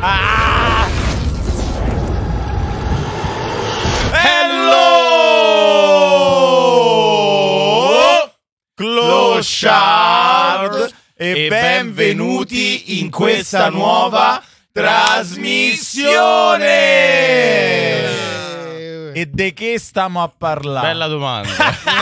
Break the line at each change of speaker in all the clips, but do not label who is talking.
Ah! Hello!
Clochard! E, benvenuti in questa nuova trasmissione! Eh. E di che stiamo a parlare? Bella domanda.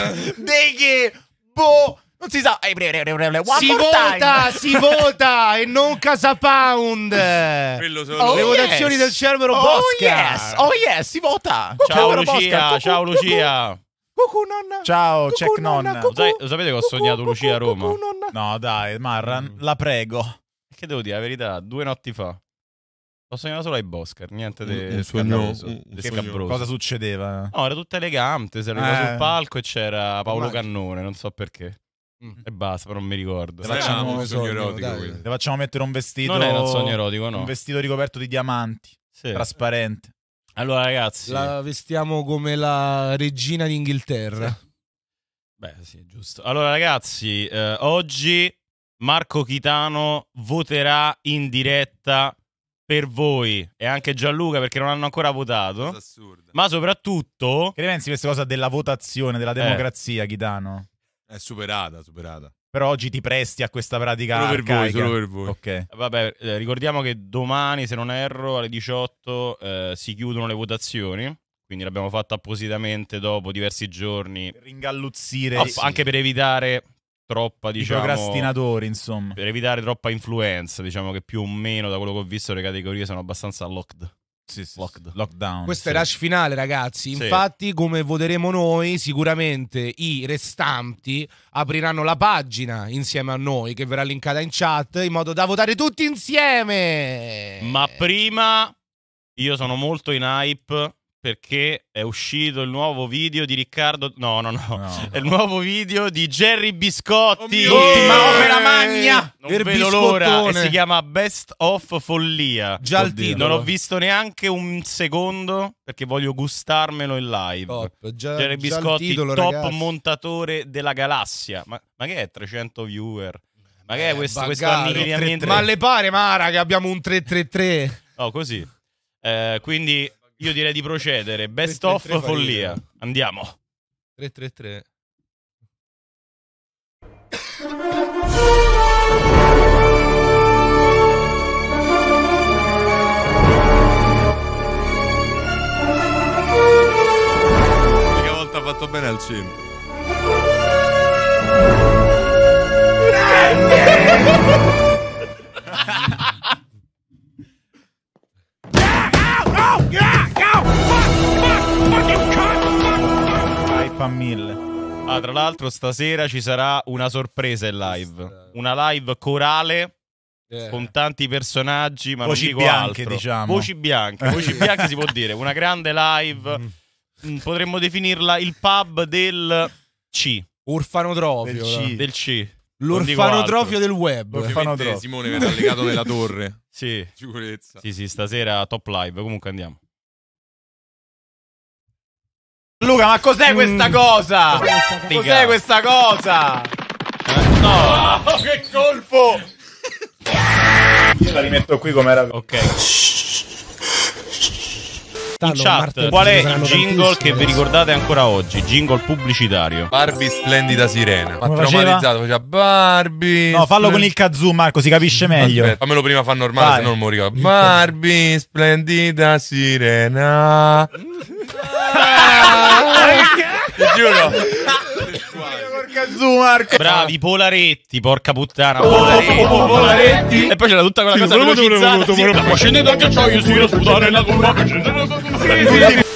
di che? Boh! Non si sa. Eh, One si vota, time. si
vota e non Casa Pound. Oh le
yes. votazioni del Cerbero oh Bosca. Yes. Oh yes, si vota. ciao Lucia, ciao cucù, Lucia. Cucù, nonna. Ciao, cucù, check nonna. nonna. Lo,
sai, lo, sapete che ho sognato Lucia a Roma? No, dai, Marran, mm. la prego. Che devo dire la verità, due notti fa. Ho sognato solo ai Boscar, niente di scandaloso, di scabroso. Cosa succedeva? No, era tutta
elegante, si arrivava eh. sul palco
e c'era Paolo Immagino. Cannone, non so perché. Mm. E basta, però non mi ricordo. Le facciamo, un sogno erotico, Le
facciamo mettere un vestito. Non è un sogno erotico, no. Un vestito ricoperto di diamanti. Sì. Trasparente. Allora, ragazzi. La vestiamo come la
regina d'Inghilterra. Sì.
Beh, sì, giusto.
Allora, ragazzi, eh,
oggi Marco Chitano voterà in diretta per voi e anche Gianluca perché non hanno ancora votato. Ma soprattutto... Che ne pensi
di questa cosa della votazione, della eh. democrazia, eh. Chitano? È superata, superata. Però oggi ti presti a questa pratica solo arcaica. per voi, solo per voi. Ok. Eh,
vabbè, eh, ricordiamo che domani, se non erro, alle 18 eh, si chiudono le votazioni. Quindi l'abbiamo fatto appositamente dopo diversi giorni. Per Ringalluzzire. App- ah, sì. Anche per evitare troppa, diciamo... I procrastinatori, insomma. Per evitare troppa influenza, diciamo che più o meno, da quello che ho visto, le categorie sono abbastanza locked. Sì, sì, lockdown. lockdown. Questo sì. è il rush
finale, ragazzi. Infatti, come voteremo noi, sicuramente i restanti apriranno la pagina insieme a noi, che verrà linkata in chat, in modo da votare tutti insieme. Ma
prima, io sono molto in hype perché è uscito il nuovo video di Riccardo. No, no, no. no, no. È il nuovo video di Jerry Biscotti. Oh Ultima opera magna. Non per vedo l'ora. E si chiama Best of Follia. Già il titolo. Non ho visto neanche un secondo perché voglio gustarmelo in live. Top. Già, Jerry Biscotti, titolo, top ragazzi. montatore della galassia. Ma, ma che è 300 viewer? Ma che è questo, Bagato, questo annichilimento? Ma le
pare, Mara, che abbiamo un 333.
Oh, così. Eh, quindi io direi di procedere. Best 3, 3, 3, of follia. Andiamo.
333.
L'unica volta ha fatto bene al centro.
Go! Yeah! Go! Fuck! Fuck!
Fuck! a mille.
Ah, tra l'altro stasera ci sarà una sorpresa in live. Una live corale Yeah. con tanti personaggi, ma voci non dico bianche, altro. diciamo. Voci bianche, voci bianche si può dire, una grande live. Mm. mm. Potremmo definirla il pub del
C.
Orfanotrofio.
Del C. Del
L'orfanotrofio del web. Orfanotrofio. Simone verrà legato nella torre. Sì. Sicurezza. Sì,
sì, stasera top live. Comunque andiamo.
Luca, ma cos'è mm. questa cosa? Cos'è questa cosa? Eh,
no! Oh, che colpo!
Io la rimetto qui come era. Ok
in chat qual è il jingle che vi
ricordate
ancora oggi? Jingle pubblicitario. Barbie splendida sirena. Ma
traumatizzato, faceva
Barbie. No, fallo con il kazoo, Marco, si capisce meglio. Aspetta,
fammelo prima fa normale, Vai. se no non moriva. Barbie splendida sirena. Eh, ti giuro su Marco. Bravi, eh. Polaretti,
porca puttana. Oh, Polaretti. Oh, oh, oh, Polaretti. E poi c'era tutta quella sì, cosa velocizzata. Sì, ma scendete
anche ciò, io sì, la sputa nella tua.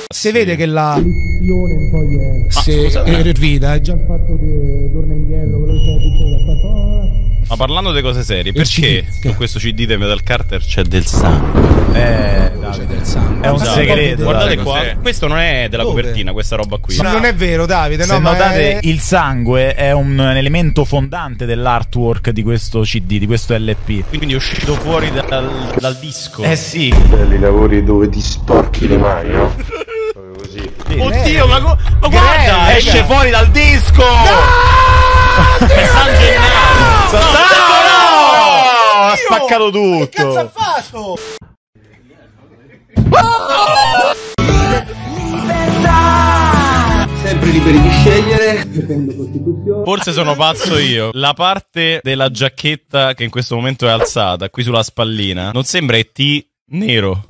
Se vede che la un po' è, ah, se scusa, è ervida. Eh, eh. È già il fatto che torna indietro, quello
ma parlando di cose serie, perché su questo CD di Metal Carter c'è del sangue?
Eh, Davide, del sangue. È un Davide, segreto. Guardate Davide, qua,
questo non è della Dove? copertina, questa roba
qui. Ma no. non è vero, Davide. No, Se notate, è... il sangue è un, un, elemento fondante dell'artwork di questo CD, di questo LP.
Quindi è uscito fuori dal, dal disco. Eh sì.
Belli lavori dove ti sporchi le mani, no?
Oddio,
ma, ma guarda, esce fuori dal disco! No! È San Gennaro! San Gennaro! Ha spaccato tutto! Che cazzo ha
fatto?
Sempre liberi di scegliere,
Costituzione. Forse sono pazzo io. La parte della giacchetta che in questo momento è alzata, qui sulla spallina, non sembra ET nero.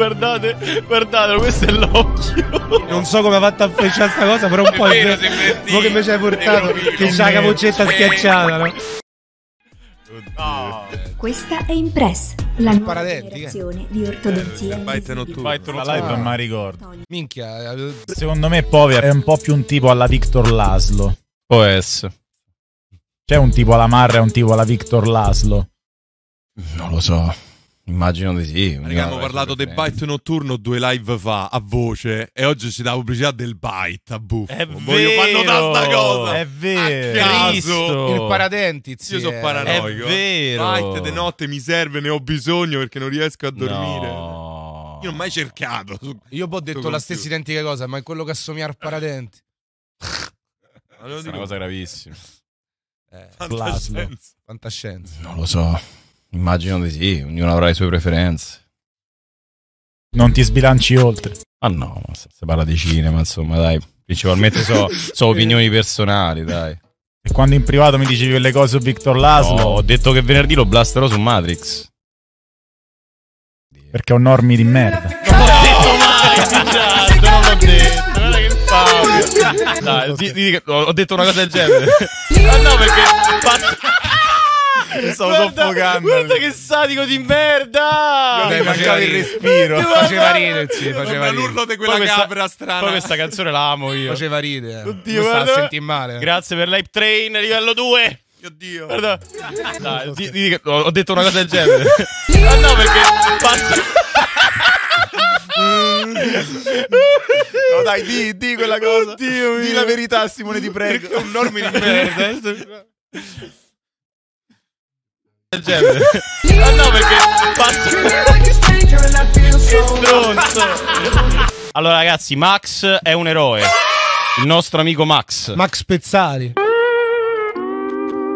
Guardate, guardatelo, questo è l'occhio. Non so come ha fatto a frecciare questa cosa, però un po' è vero. che invece hai portato, che c'ha la capocetta schiacciata,
no? No.
Questa è Impress, la nuova Paradenti, eh. generazione eh. di ortodonzia. Eh, Python Notturno.
La live mi ricordo. Minchia. Eh, Secondo me Pover è un po' più un tipo alla Victor Laszlo. OS. C'è un tipo alla Marra e un tipo alla Victor Laszlo? Non lo
so. Immagino di sì. Abbiamo
parlato del bite notturno due live fa a voce e oggi c'è la pubblicità del bite a buffo. È vero, fanno da sta cosa. È vero. A caso. Il paradenti, zio. Io sono paranoico. È vero. Bite di notte mi serve, ne ho bisogno perché non riesco a dormire. No.
Io non ho mai cercato. Io poi boh, ho detto la stessa identica cosa, ma è quello che assomiglia al paradenti. è una cosa gravissima. Eh, fantascienza. fantascienza. Non lo so.
Immagino di sì, ognuno avrà le sue preferenze. Non ti sbilanci oltre. Ah no, si parla di cinema, insomma, dai. Principalmente so, so
opinioni personali, dai. E quando in privato mi dicevi quelle cose su Victor Laszlo? No, ho
detto che venerdì lo blasterò su Matrix.
Perché ho normi di merda.
No, ho detto Dai, ho detto una cosa del genere. Ah no, perché...
Mi stavo guarda, soffocando.
Guarda che sadico di merda! Non mancava il respiro. Guarda, faceva riderci, faceva ridere. L'urlo di quella poi
questa, strana. Poi questa canzone la amo io. Faceva ridere. Oddio, sta a sentire male. Grazie per l'hype train livello 2. Oddio. Guarda. Dai, di, di, di, ho detto una cosa del genere.
ma ah, no, perché passa
no, dai, di, di quella cosa. Oddio di mio. la verità, Simone, ti prego. Non mi di
del genere. Ah no, perché faccio...
allora ragazzi, Max è un eroe. Il nostro amico Max. Max
Pezzali.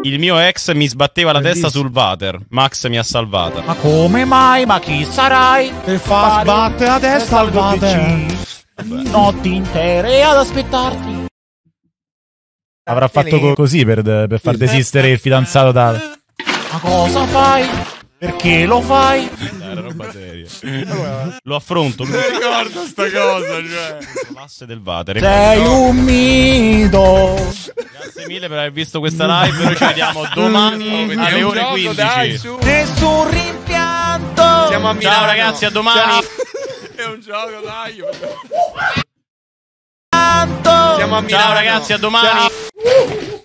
Il mio ex mi sbatteva la Bellissimo. testa sul water. Max mi ha salvata. Ma
come mai? Ma chi sarai? Per fa sbattere la testa al water. Notti intere ad aspettarti. Avrà fatto così per, per far desistere il fidanzato da... Ma cosa fai? Perché lo
fai? Era roba seria. Lo affronto. Mi ricordo sta cosa, cioè. L'asse del Vatere. Sei un
mito.
Grazie mille per aver visto
questa live. Noi ci vediamo domani alle ore gioco, 15. Dai,
Nessun
rimpianto.
Siamo a Milano. Ciao ragazzi, a domani. È un gioco, dai. Siamo a Milano. Ciao ragazzi, a domani. Ciao.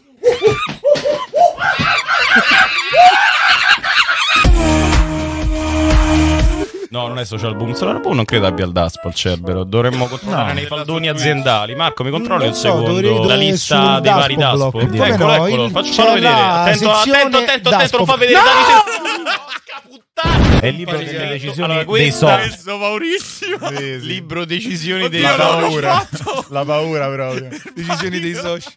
No, non è social boom. Solar Boom non credo abbia il DASPO al Cerbero. Dovremmo controllare no, nei faldoni aziendali. Marco, mi controlli un so, secondo la lista dei vari DASPO? DASPO. Ecco, eccolo, no,
eccolo. Il... Facciamolo vedere. Attento, attento,
attento,
attento, lo fa
vedere. No! È libro delle detto, decisioni allora, dei soft. Questo Maurizio. Sì, sì. Libro decisioni Oddio, dei La paura. La paura proprio.
decisioni dei soci.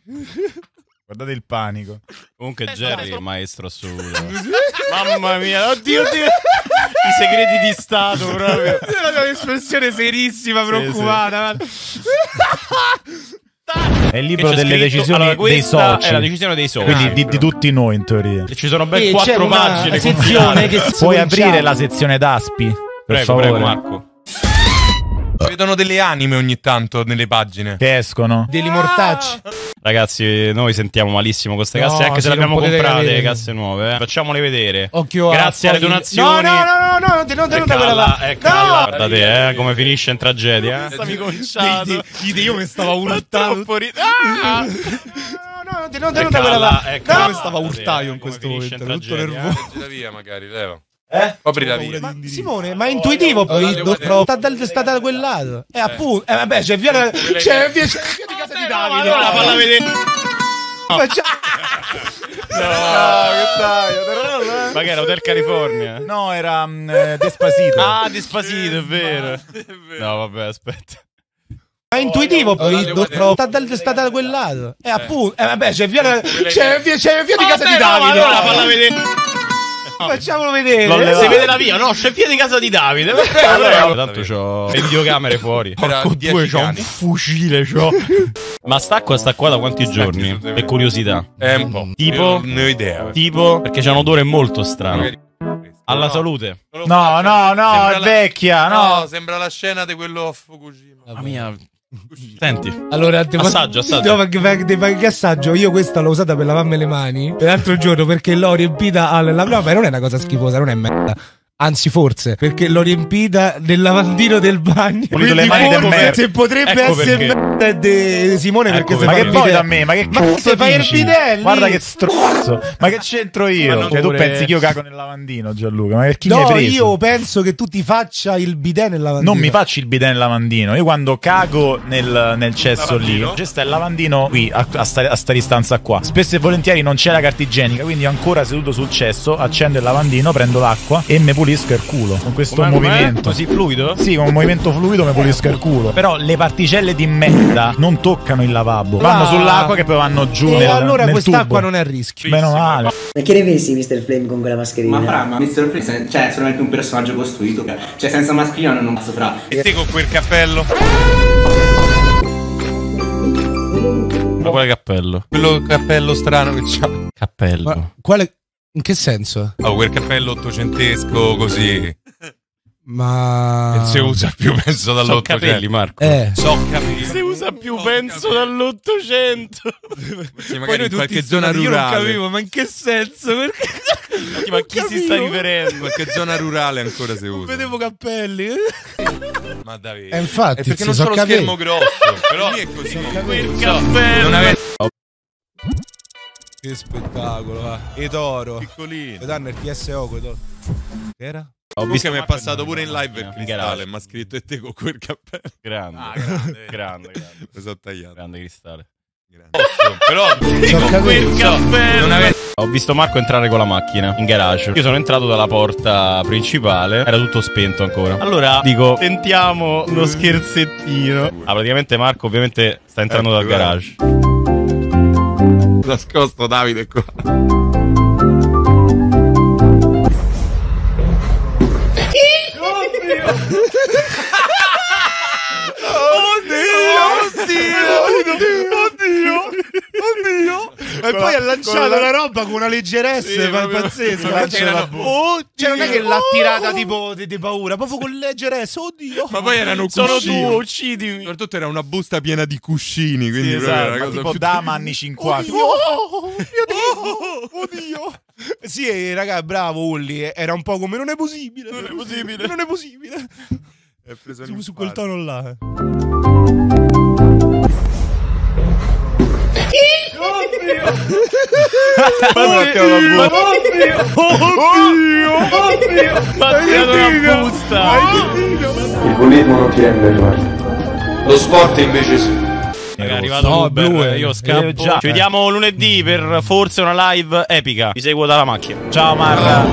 Guardate il
panico. Comunque eh, Jerry è il maestro assoluto.
Mamma mia,
oddio, oddio. I segreti di Stato proprio. È un'espressione serissima, preoccupata.
È il libro delle scritto, decisioni allora, dei soci. È la decisione dei soci. Quindi di, di tutti noi in teoria. ci sono ben e eh, quattro pagine. Sezione che si Puoi aprire la sezione d'aspi? Prego, favore. prego
Marco. Vedono delle anime ogni tanto nelle pagine.
Che escono. Degli mortacci. Ah! Ragazzi, noi sentiamo malissimo queste casse, no, anche se le abbiamo comprate le casse nuove. Eh. Facciamole vedere.
Occhio Grazie alle donazioni. No, no, no, no, no, non te lo quella là.
Eccola,
guardate, eh, come finisce in tragedia.
Stavi
conciato. Io che stavo urtando.
Ah! No, no, non te lo quella
là. Ecco, stavo urtaio in questo momento, tutto nervoso. Via magari, leva. Eh? Copri la via.
Ma, Simone, ma è intuitivo oh, poi. Do, do, sta, da, sta da quel lato. E eh, eh. appunto, eh, vabbè, c'è via, c'è via, eh, c'è via di casa di Davide. la falla vedere.
No, no che
taglio.
Ma che era Hotel California? No, era um, mm, eh, Despasito. Ah, Despasito, è vero. No, vabbè, aspetta.
Ma è intuitivo poi. Sta da, sta da quel lato. E appunto, eh, vabbè, c'è via, c'è via, c'è
via di ah,
casa di Davide. la falla vedere. No.
Facciamolo vedere.
Non Si vede la
via, no? Scegliete di casa di Davide. Allora, tanto c'ho le videocamere fuori. Porco due, c'ho un
fucile,
c'ho. Ma sta qua, sta qua da quanti giorni? Per curiosità. È eh, un po'. Tipo? Eh, non ho idea. Tipo? Perché c'è un odore molto strano. Alla no, salute.
No, no, no, è vecchia. No. no. sembra la scena di quello a Fukushima. Mamma mia, Senti, allora, assaggio, assaggio. No,
che, assaggio. Io questa l'ho usata per lavarmi le mani l'altro giorno perché l'ho riempita alla... No, ma non è una cosa schifosa, non è merda anzi forse, perché l'ho riempita nel lavandino del bagno. Pulito le mani del Se potrebbe ecco essere perché. merda di Simone ecco perché se Ma che vuoi da me? Ma che ma cazzo fai il bidello?
Guarda che strozzo.
Ma che c'entro io? Cioè pure... tu pensi che io cago nel
lavandino, Gianluca? Ma chi no, io
penso che tu ti faccia il bidet nel lavandino. Non mi
faccio il bidet nel lavandino. Io quando cago nel, nel cesso lì, c'è sta il lavandino qui a, a, sta, a sta distanza qua. Spesso e volentieri non c'è la carta igienica, quindi ancora seduto sul cesso, accendo il lavandino, prendo l'acqua e me pulisco pulisca il culo. Con questo Come movimento. Così fluido? Sì, con un movimento fluido mi pulisca il culo. Però le particelle di merda non toccano il lavabo. Vanno sull'acqua che poi vanno giù. E nel, allora nel quest'acqua tubo. non è a rischio. Meno male.
Ma che ne pensi, Mr. Flame, con quella mascherina? Ma fra, ma Mr. Flame, cioè, è solamente un personaggio costruito. Cioè, senza mascherina non passo fra. E te con quel cappello?
Ma quale cappello?
Quello cappello strano che c'ha. Cappello. Ma quale in che senso?
Oh, quel cappello ottocentesco così.
Ma. Non si usa più, penso, dall'ottocento. So capelli, Marco. Eh. So capelli. Si usa più,
penso, dall'ottocento.
Sì, magari in qualche zona
rurale. Io non capivo, ma in che senso? Perché. Perché
ma chi capivo. si sta riferendo? Qualche zona rurale
ancora si usa. Non vedevo
cappelli. Ma davvero. Eh, infatti, è perché non so lo capelli. schermo grosso. Però. Lì
è così. Quel cappello. Non avete.
Che spettacolo, va. E toro. Piccolino. E danno il PSO, coi toro. Che era? Ho visto che mi è passato pure in live per Cristale,
mi ha scritto e te con quel cappello. Grande, ah, grande, grande, grande. Mi sono tagliato. Grande Cristale. Grande. però
con quel
cappello. Ho visto Marco entrare con la macchina in garage. Io sono entrato dalla porta principale, era tutto spento ancora. Allora dico, sentiamo uno mm. scherzettino. Ah, praticamente Marco ovviamente sta entrando eh, dal garage. nascosto
Davide qua.
Oddio, oddio, oddio. Oddio!
E con poi ha lanciato la... la... roba con una leggerezza sì, pazzesca. la...
oh, cioè, non è che l'ha tirata
oh, tipo di, di, paura, proprio con leggerezza. Oddio! Ma poi erano cuscini. Sono tu,
uccidimi. Soprattutto era una busta piena di cuscini. Quindi sì, esatto, era una cosa tipo più... Dama anni 50. Oddio!
Oh, oddio! oddio. Sì, raga, bravo Ulli. Eh, era un po' come non è possibile.
Non è
possibile. Non è possibile.
È preso su, su quel tono là. Eh.
Oddio! Matteo la Oddio! Oddio! Matteo
Il bullismo non tiene mai. Lo sport invece sì. È arrivato no,
Uber, Uber,
io scappo. Eh, già. Ci vediamo lunedì per forse una live epica. Vi seguo dalla macchina. Ciao Marra.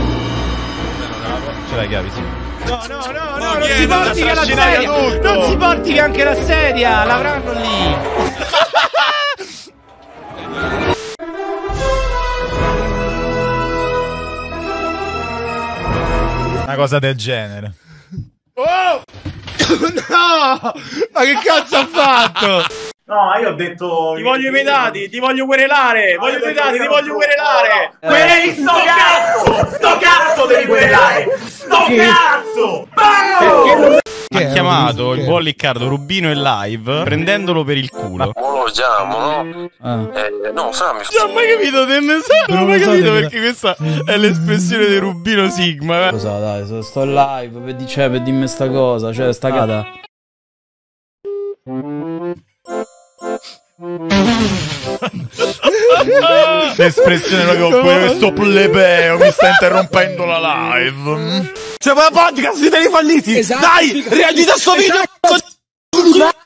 Ce l'hai chiavi, sì.
No, no, no, no, non si porti che la sedia! Non si porti via anche la sedia! L'avranno lì!
Una cosa del genere.
Oh! no! Ma che cazzo ha
fatto?
No, io ho detto. Ti voglio i dati,
ti voglio querelare! No, ah, voglio i medati, ti voglio querelare! No. Quereli eh. sto cazzo! Sto cazzo devi querelare!
Sto cazzo! Parlo!
ha chiamato il buon Riccardo Rubino in live mm. prendendolo per il culo. Ma
lo chiamo, no? Ah. Eh, no, fra mi Non ho mai capito,
te ne sai? Non ho mai capito perché questa mm. è l'espressione di Rubino Sigma. Eh. Lo dai, sto in live per, dice, cioè, per dimmi sta cosa, cioè sta ah. cata.
L'espressione proprio questo plebeo mi sta interrompendo
la live.
C'è cioè, una podcast siete dei falliti. Esatto, Dai, realizza a sto video. Esatto.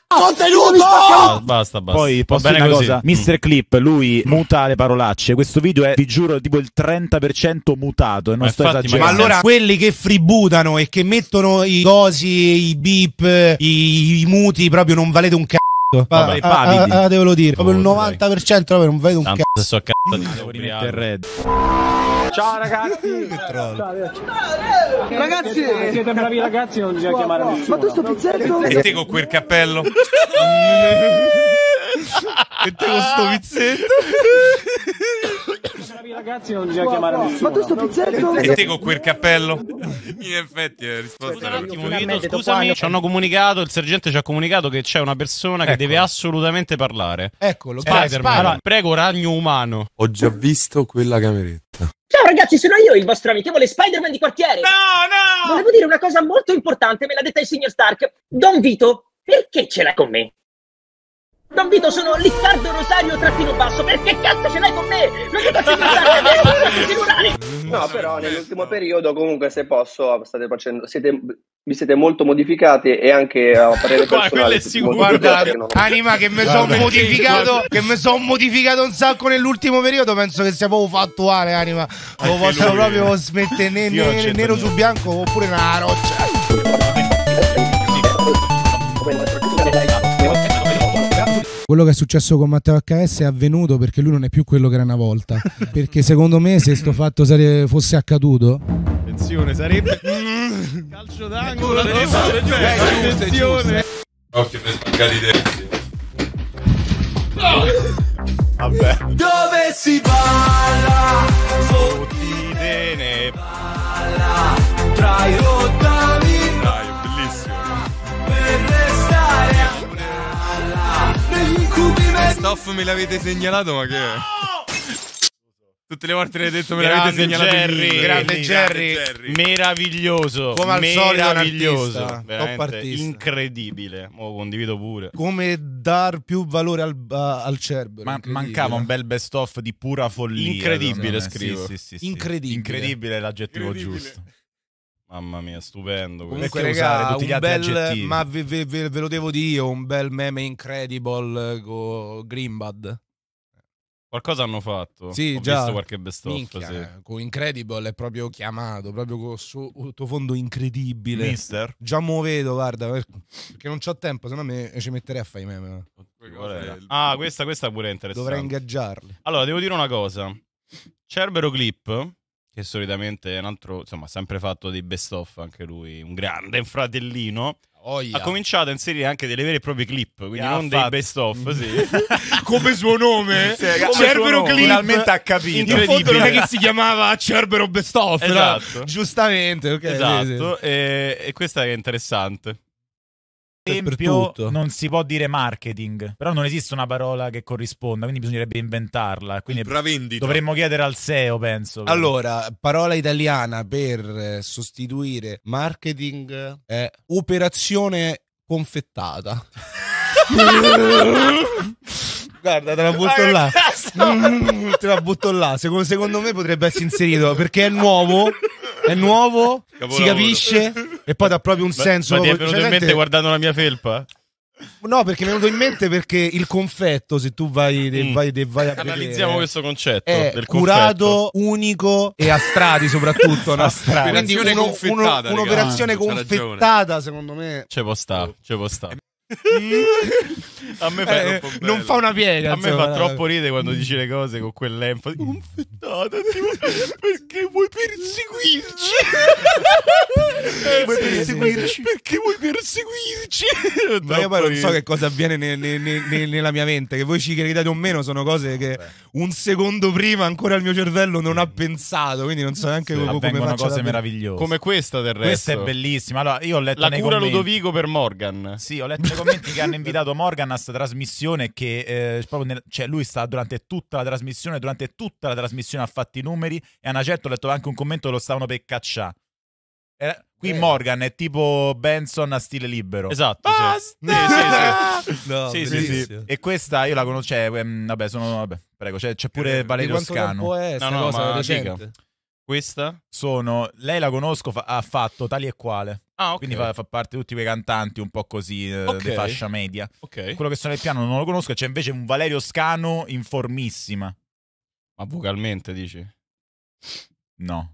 Contenuto!
basta, basta. Poi posso dire una cosa, Mr. Mm. Clip, lui muta le parolacce. Questo video è, vi giuro, tipo il 30% mutato. E non ma sto infatti, esagerando. Ma allora
quelli che fributano e che mettono i cosi, i beep, i, i muti, proprio non valete un cazzo. Vabbè, a, a, a, devo dire, proprio il 90% vabbè, non vedo un Tanto
cazzo.
So cazzo di devo rimettere red.
Ciao ragazzi. Ciao, ciao. Ragazzi,
siete bravi ragazzi, non bisogna chiamare nessuno. Ma tu sto pizzetto?
E
te con quel cappello?
te Mettevo sto pizzetto. Ragazzi non bisogna chiamare nessuno. Ma tu sto pizzetto?
con quel cappello. In effetti la eh, risposta era
Vito, scusami, ci hanno
comunicato, il sergente ci ha comunicato che c'è una persona ecco. che deve assolutamente parlare.
Eccolo,
Spider-Man. Allora,
prego, ragno umano. Ho
già visto quella cameretta.
Ciao ragazzi, sono io il vostro amichevole Spider-Man di quartiere. No, no! Volevo dire una cosa molto importante, me l'ha detta il signor Stark. Don Vito, perché ce l'ha con me?
Don Vito, sono Riccardo Rosario trattino basso. Perché cazzo ce l'hai con me? Non ti faccio
incazzare No, però nell'ultimo periodo, comunque, se posso, state facendo, siete, vi siete molto modificati e anche a parere personale. Guarda, non...
anima che mi sono modificato, che mi sono modificato un sacco nell'ultimo periodo, penso che sia proprio fattuale, anima. Lo posso proprio eh. smettere nero su bianco oppure una roccia. quello che è successo con Matteo HS è avvenuto perché lui non è più quello che era una volta. perché secondo me se sto fatto sare- fosse accaduto...
Attenzione, sarebbe...
Calcio d'angolo, Attenzione! Occhio
per spaccare i denti. Vabbè.
Dove si
balla? Fottitene. Balla tra i rottami. Dai, bellissimo. Per restare a Stuff me l'avete segnalato, ma che è?
Tutte le volte l'hai detto, me l'avete segnalato. Jerry, in grande grande Jerry,
meraviglioso. Come al solito meraviglioso. Incredibile. Mo condivido pure.
Come
dar più valore al, a- al Cerbero. Ma mancava un bel
best off di pura follia. Incredibile, secondo scrivo. Sì, sì, sì, sì. Incredibile. Incredibile l'aggettivo Incredibile. giusto. Mamma
mia, stupendo. Comunque, raga, tutti un bel, ma
ve, ve, ve, ve, lo devo dire, un bel meme incredible con eh, Grimbad.
Qualcosa hanno fatto. Sì, Ho già. visto qualche best of. sì. Eh,
con Incredible è proprio chiamato, proprio con il suo fondo incredibile. Mister. Già mo vedo, guarda, eh, perché non ho tempo, sennò me, ci metterei a fare i meme.
Ah, questa, questa pure è interessante. Dovrei ingaggiarli. Allora, devo dire una cosa. Cerbero Clip che solitamente è un altro, insomma, ha sempre fatto dei best off anche lui, un grande un fratellino. Oh, Ha cominciato a inserire anche delle vere e proprie clip, quindi yeah, non dei
best off, mm. sì. come suo nome? Sì, come Cerbero Clip. Finalmente ha capito. In fondo non è che si chiamava Cerbero Best Off, esatto. no? giustamente. Okay, esatto, sì, sì. Esatto.
E, e questa è interessante esempio, non
si può dire marketing, però non esiste una parola che corrisponda, quindi bisognerebbe inventarla. Quindi Bravendita. dovremmo chiedere al SEO, penso. Quindi. Allora,
parola italiana per eh, sostituire marketing è operazione confettata. Guarda, te la butto là. Mm, te la butto là. Secondo, secondo me potrebbe essere inserito perché è nuovo è nuovo, Capolavoro. si capisce e poi dà proprio un ma, senso. Ma ti è venuto cioè, in mente
guardando la mia felpa?
No, perché mi è venuto in mente perché il confetto, se tu vai, de, mm. vai, de, vai a Analizziamo questo concetto. È del curato, confetto. unico e a strati soprattutto. no? a strati. Quindi un'operazione confettata, uno, ah, confettata secondo me.
Ce può sta, ce può sta.
Mm.
a me fa eh,
eh
non fa una piega. A
me fa troppo no. ridere quando dici le cose con quell'enfasi.
Confettata mm. perché vuoi perseguirci? Eh, vuoi perseguirci? Perché vuoi perseguirci? Ma io poi non so che
cosa avviene ne, ne, ne, nella mia mente. Che voi ci crediate o meno, sono cose che un secondo prima ancora il mio cervello non ha pensato. Quindi non so neanche sì, come Avvengono cose meravigliose. Come questa del resto. Questa è bellissima. Allora, io ho letto La cura commenti. Ludovico
per Morgan. Sì, ho letto i commenti che hanno invitato Morgan a questa trasmissione che eh, proprio nel, cioè lui sta durante tutta la trasmissione, durante tutta la trasmissione ha fatto i numeri e a una certa ho letto anche un commento che lo stavano per cacciare. Era, eh, qui eh. Morgan è tipo Benson a stile libero. Esatto.
Basta! Sì, sì, sì.
No, sì, sì, sì. E questa io la conoscevo. Cioè, ehm, vabbè, sono. Vabbè, prego, c'è, c'è pure eh, Valerio Scano. È, no, no, cosa ma... Questa? Sono. Lei la conosco, fa, ha fatto tali e quale. Ah, okay. Quindi fa, fa, parte di tutti quei cantanti un po' così eh, okay. di fascia media. Okay. Quello che sono nel piano non lo conosco, c'è invece un Valerio Scano in formissima. Ma vocalmente dici? No.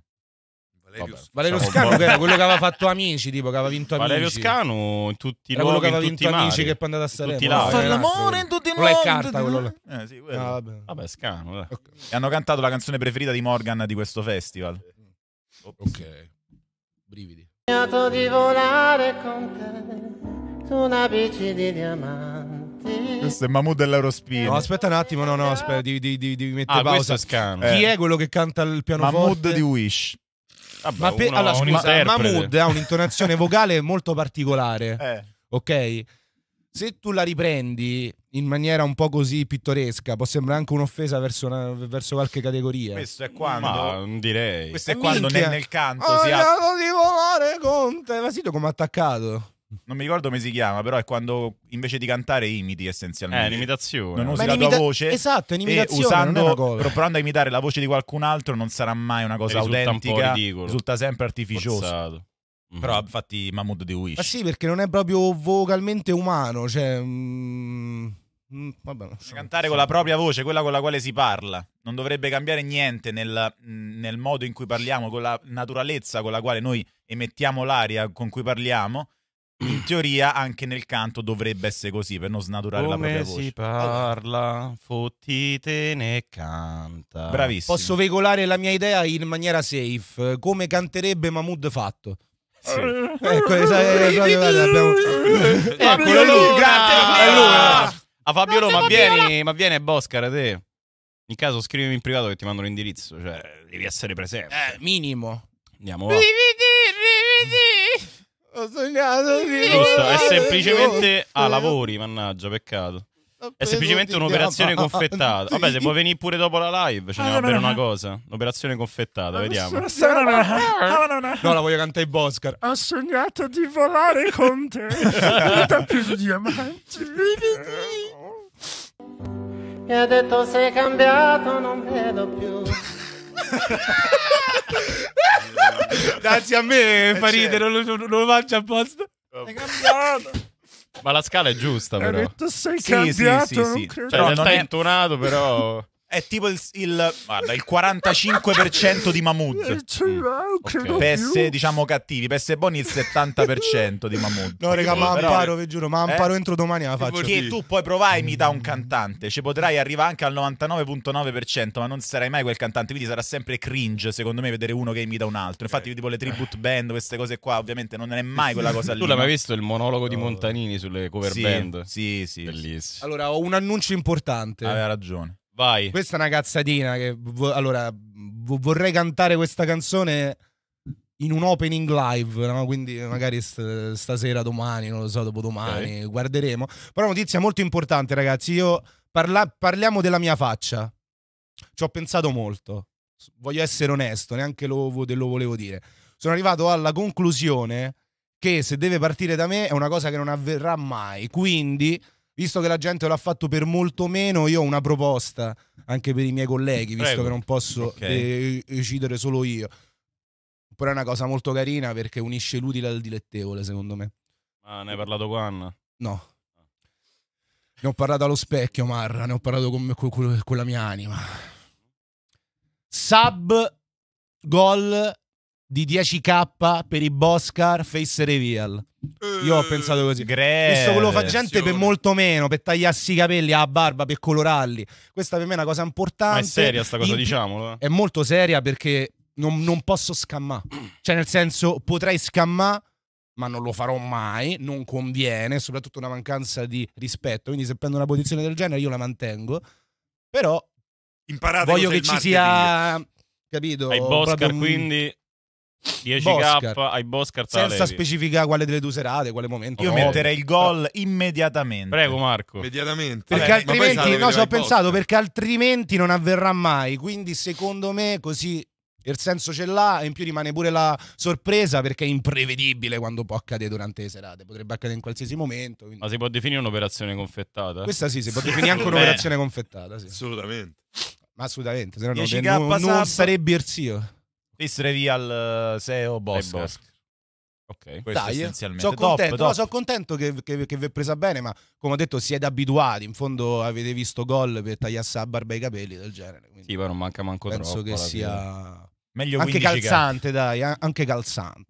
Valerio, Vabbè, Valerio Scano che era quello che aveva
fatto Amici, tipo che aveva vinto Amici. Valerio Scano
in tutti i era luoghi, quello che aveva vinto Amici che poi è andato a Sanremo. Fa l'amore in tutti i luoghi. Quello è carta quello là. Eh, sì, quello. Ah, vabbè. vabbè, Scano. Dai.
Okay.
E hanno cantato la canzone preferita di Morgan di questo festival. Ok.
Brividi sognato di volare con te su una bici di diamanti.
Questo è Mahmood dell'Eurospin. No, aspetta un attimo, no, no, aspetta, devi, devi, devi mettere Ah, pausa. Scano. Eh. Chi è quello che canta il pianoforte? Mahmood di Wish. Vabbè, Ma pe- uno- allora, scusa, interprete. Mahmood ha un'intonazione vocale molto particolare, Eh. ok? Se tu la riprendi in maniera un po' così pittoresca, può sembrare anche un'offesa verso, una, verso qualche categoria.
Questo è quando, ma, direi, questo è Minchia. quando nel, nel canto oh, si ha... di volare Conte, ma sì, come attaccato. Non mi ricordo come si chiama, però è quando invece di cantare imiti essenzialmente. È eh, un'imitazione. Non usi la imita- tua voce. Esatto, è un'imitazione. E usando, provando a imitare la voce di qualcun altro non sarà mai una cosa risulta autentica. Un ridicolo, risulta sempre artificioso. Forzato. Però mm-hmm. infatti Mahmood di Wish. Ma sì,
perché non è proprio vocalmente umano, cioè... Mm... Mm, vabbè,
cantare con la propria voce, quella con la quale si parla. Non dovrebbe cambiare niente nel, nel, modo in cui parliamo, con la naturalezza con la quale noi emettiamo l'aria con cui parliamo. In teoria anche nel canto dovrebbe essere così per non snaturare Come la propria voce. si
parla, fottitene e canta. Bravissimo. Posso
veicolare la mia idea in maniera safe, come canterebbe Mahmood fatto. Sì.
Ecco, esatto, abbiamo... eccolo lui, grazie. Allora,
a Fabio Roma, vieni, ma vieni a te. In caso scrivimi in privato che ti mando l'indirizzo, cioè devi essere presente. Eh, minimo. Andiamo. Va. Ho sognato di Giusto, è semplicemente a lavori, mannaggia, peccato. È semplicemente un'operazione confettata. Vabbè, se vuoi venire pure dopo la live, ce ne ah, va bene una cosa. Un'operazione confettata, vediamo. No, la voglio cantare Boscar.
Ho sognato di volare con te. Non più di diamanti. Mi ha detto sei cambiato, non vedo più.
Grazie a me eh, fa ridere, non,
certo. lo- non lo faccio apposta. Sei cambiato.
Ma la scala è giusta, però. Cioè, sei
Sì, sì, cambiato, sì, sì, sì. credo. Cioè, No, non è è- intonato, però. È tipo il, il, guarda, il 45% di Mahmood.
Mm. Okay. PS,
diciamo cattivi, PS buoni il 70% di Mahmood. No, raga, ma amparo, vi giuro, ma eh? entro domani la faccio. Perché tu poi provai a mm. imitare un cantante, ci potrai arrivare anche al 99.9%, ma non sarai mai quel cantante, quindi sarà sempre cringe, secondo me, vedere uno che imita un altro. Infatti, okay. Eh. tipo le tribute band, queste cose qua, ovviamente non è mai quella cosa lì. Tu l'hai mai
visto il monologo di oh. Montanini sulle cover sì, band? Sì, sì.
Bellissimo.
Allora, ho un annuncio importante. Aveva ragione. Vai. Questa è una cazzatina che vo- allora vo- vorrei cantare questa canzone in un opening live, no? quindi magari st- stasera, domani, non lo so, dopodomani okay. guarderemo. Però notizia molto importante, ragazzi, io parla- parliamo della mia faccia. Ci ho pensato molto. Voglio essere onesto, neanche lo, lo volevo dire. Sono arrivato alla conclusione che se deve partire da me è una cosa che non avverrà mai. Quindi visto che la gente l'ha fatto per molto meno, io ho una proposta anche per i miei colleghi, visto Prego. che non posso okay. decidere eh, solo io. Però è una cosa molto carina perché unisce l'utile al dilettevole, secondo me. Ah, ne hai parlato con Anna? No. Ah. Ne ho parlato allo specchio, Marra, ne ho parlato con, con, con la mia anima. Sub, gol, di 10k per i Boscar Face Reveal. Io ho pensato così. Grazie. Questo quello fa gente per molto meno, per tagliarsi i capelli a barba, per colorarli. Questa per me è una cosa importante. Ma è seria sta cosa, In... diciamolo. È molto seria perché non, non posso scammare. Cioè, nel senso, potrei scammare, ma non lo farò mai, non conviene, soprattutto una mancanza di rispetto. Quindi se prendo una posizione del genere io la mantengo. Però Imparate voglio che ci marketing. sia
capito? Ai Boscar, un... quindi 10k ai Boscar senza
specificare quale delle due serate, quale momento. Io oh, metterei il gol immediatamente.
Prego Marco. Immediatamente. Perché Vabbè, altrimenti no, ci ho pensato
perché altrimenti non avverrà mai, quindi secondo me così il senso ce l'ha e in più rimane pure la sorpresa perché è imprevedibile quando può accadere durante le serate, potrebbe accadere in qualsiasi momento.
Quindi... Ma si può definire un'operazione confettata? Questa sì, si può definire anche
un'operazione confettata, sì. Assolutamente. Ma assolutamente, se no non, non sarebbe il
zio. Tessere via al eh, SEO Bosco. Ok, questo Dai, eh. essenzialmente. Sono top, contento, No, sono
contento che, che, che vi è presa bene, ma come ho detto siete abituati, in fondo avete visto gol per tagliarsi la barba e i capelli del genere.
Sì, ma non manca manco penso troppo. Penso che sia...
Meglio anche calzante, che... dai, eh, anche calzante.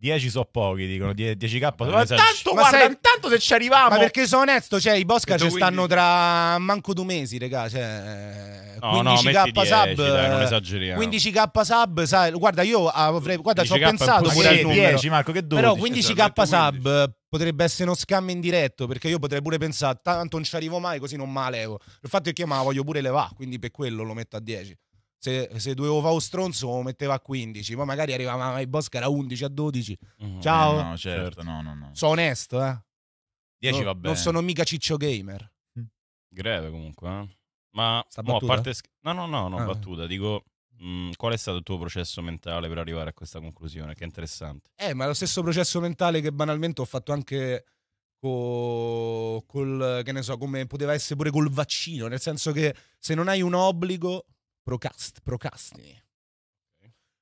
10 so pochi, dicono 10k. Ma, ma tanto,
guarda, sei... intanto se ci arriviamo. Ma perché sono onesto, cioè i Bosca ci stanno tra manco due mesi, regà. Cioè,
eh, no, 15k sub. dai,
non esageriamo. 15k sub, sai, guarda, io avrei. Guarda, ci ho pensato. Pure sì, 10, eh. Marco, che 12. Però 15k sub potrebbe essere uno scam in diretto. Perché io potrei pure pensare, tanto non ci arrivo mai, così non me la levo. Il fatto è che io me la voglio pure levare, quindi per quello lo metto a 10 se, se dovevo fare un stronzo lo metteva a 15, poi magari arrivava ai boss che era 11 a 12. Uh, mhm. Ciao. Eh, no, certo, no, no, no. Sono onesto, eh.
10 no, va bene. Non sono
mica ciccio gamer. Mm.
Greve comunque, eh. Ma Sta no, a parte No, no, no, no, ah. battuta, dico mh, mm, qual è stato il tuo processo mentale per arrivare a questa conclusione, che è interessante.
Eh, ma è lo stesso processo mentale che banalmente ho fatto anche co, col che ne so, come poteva essere pure col vaccino, nel senso che se non hai un obbligo procast, procrastini.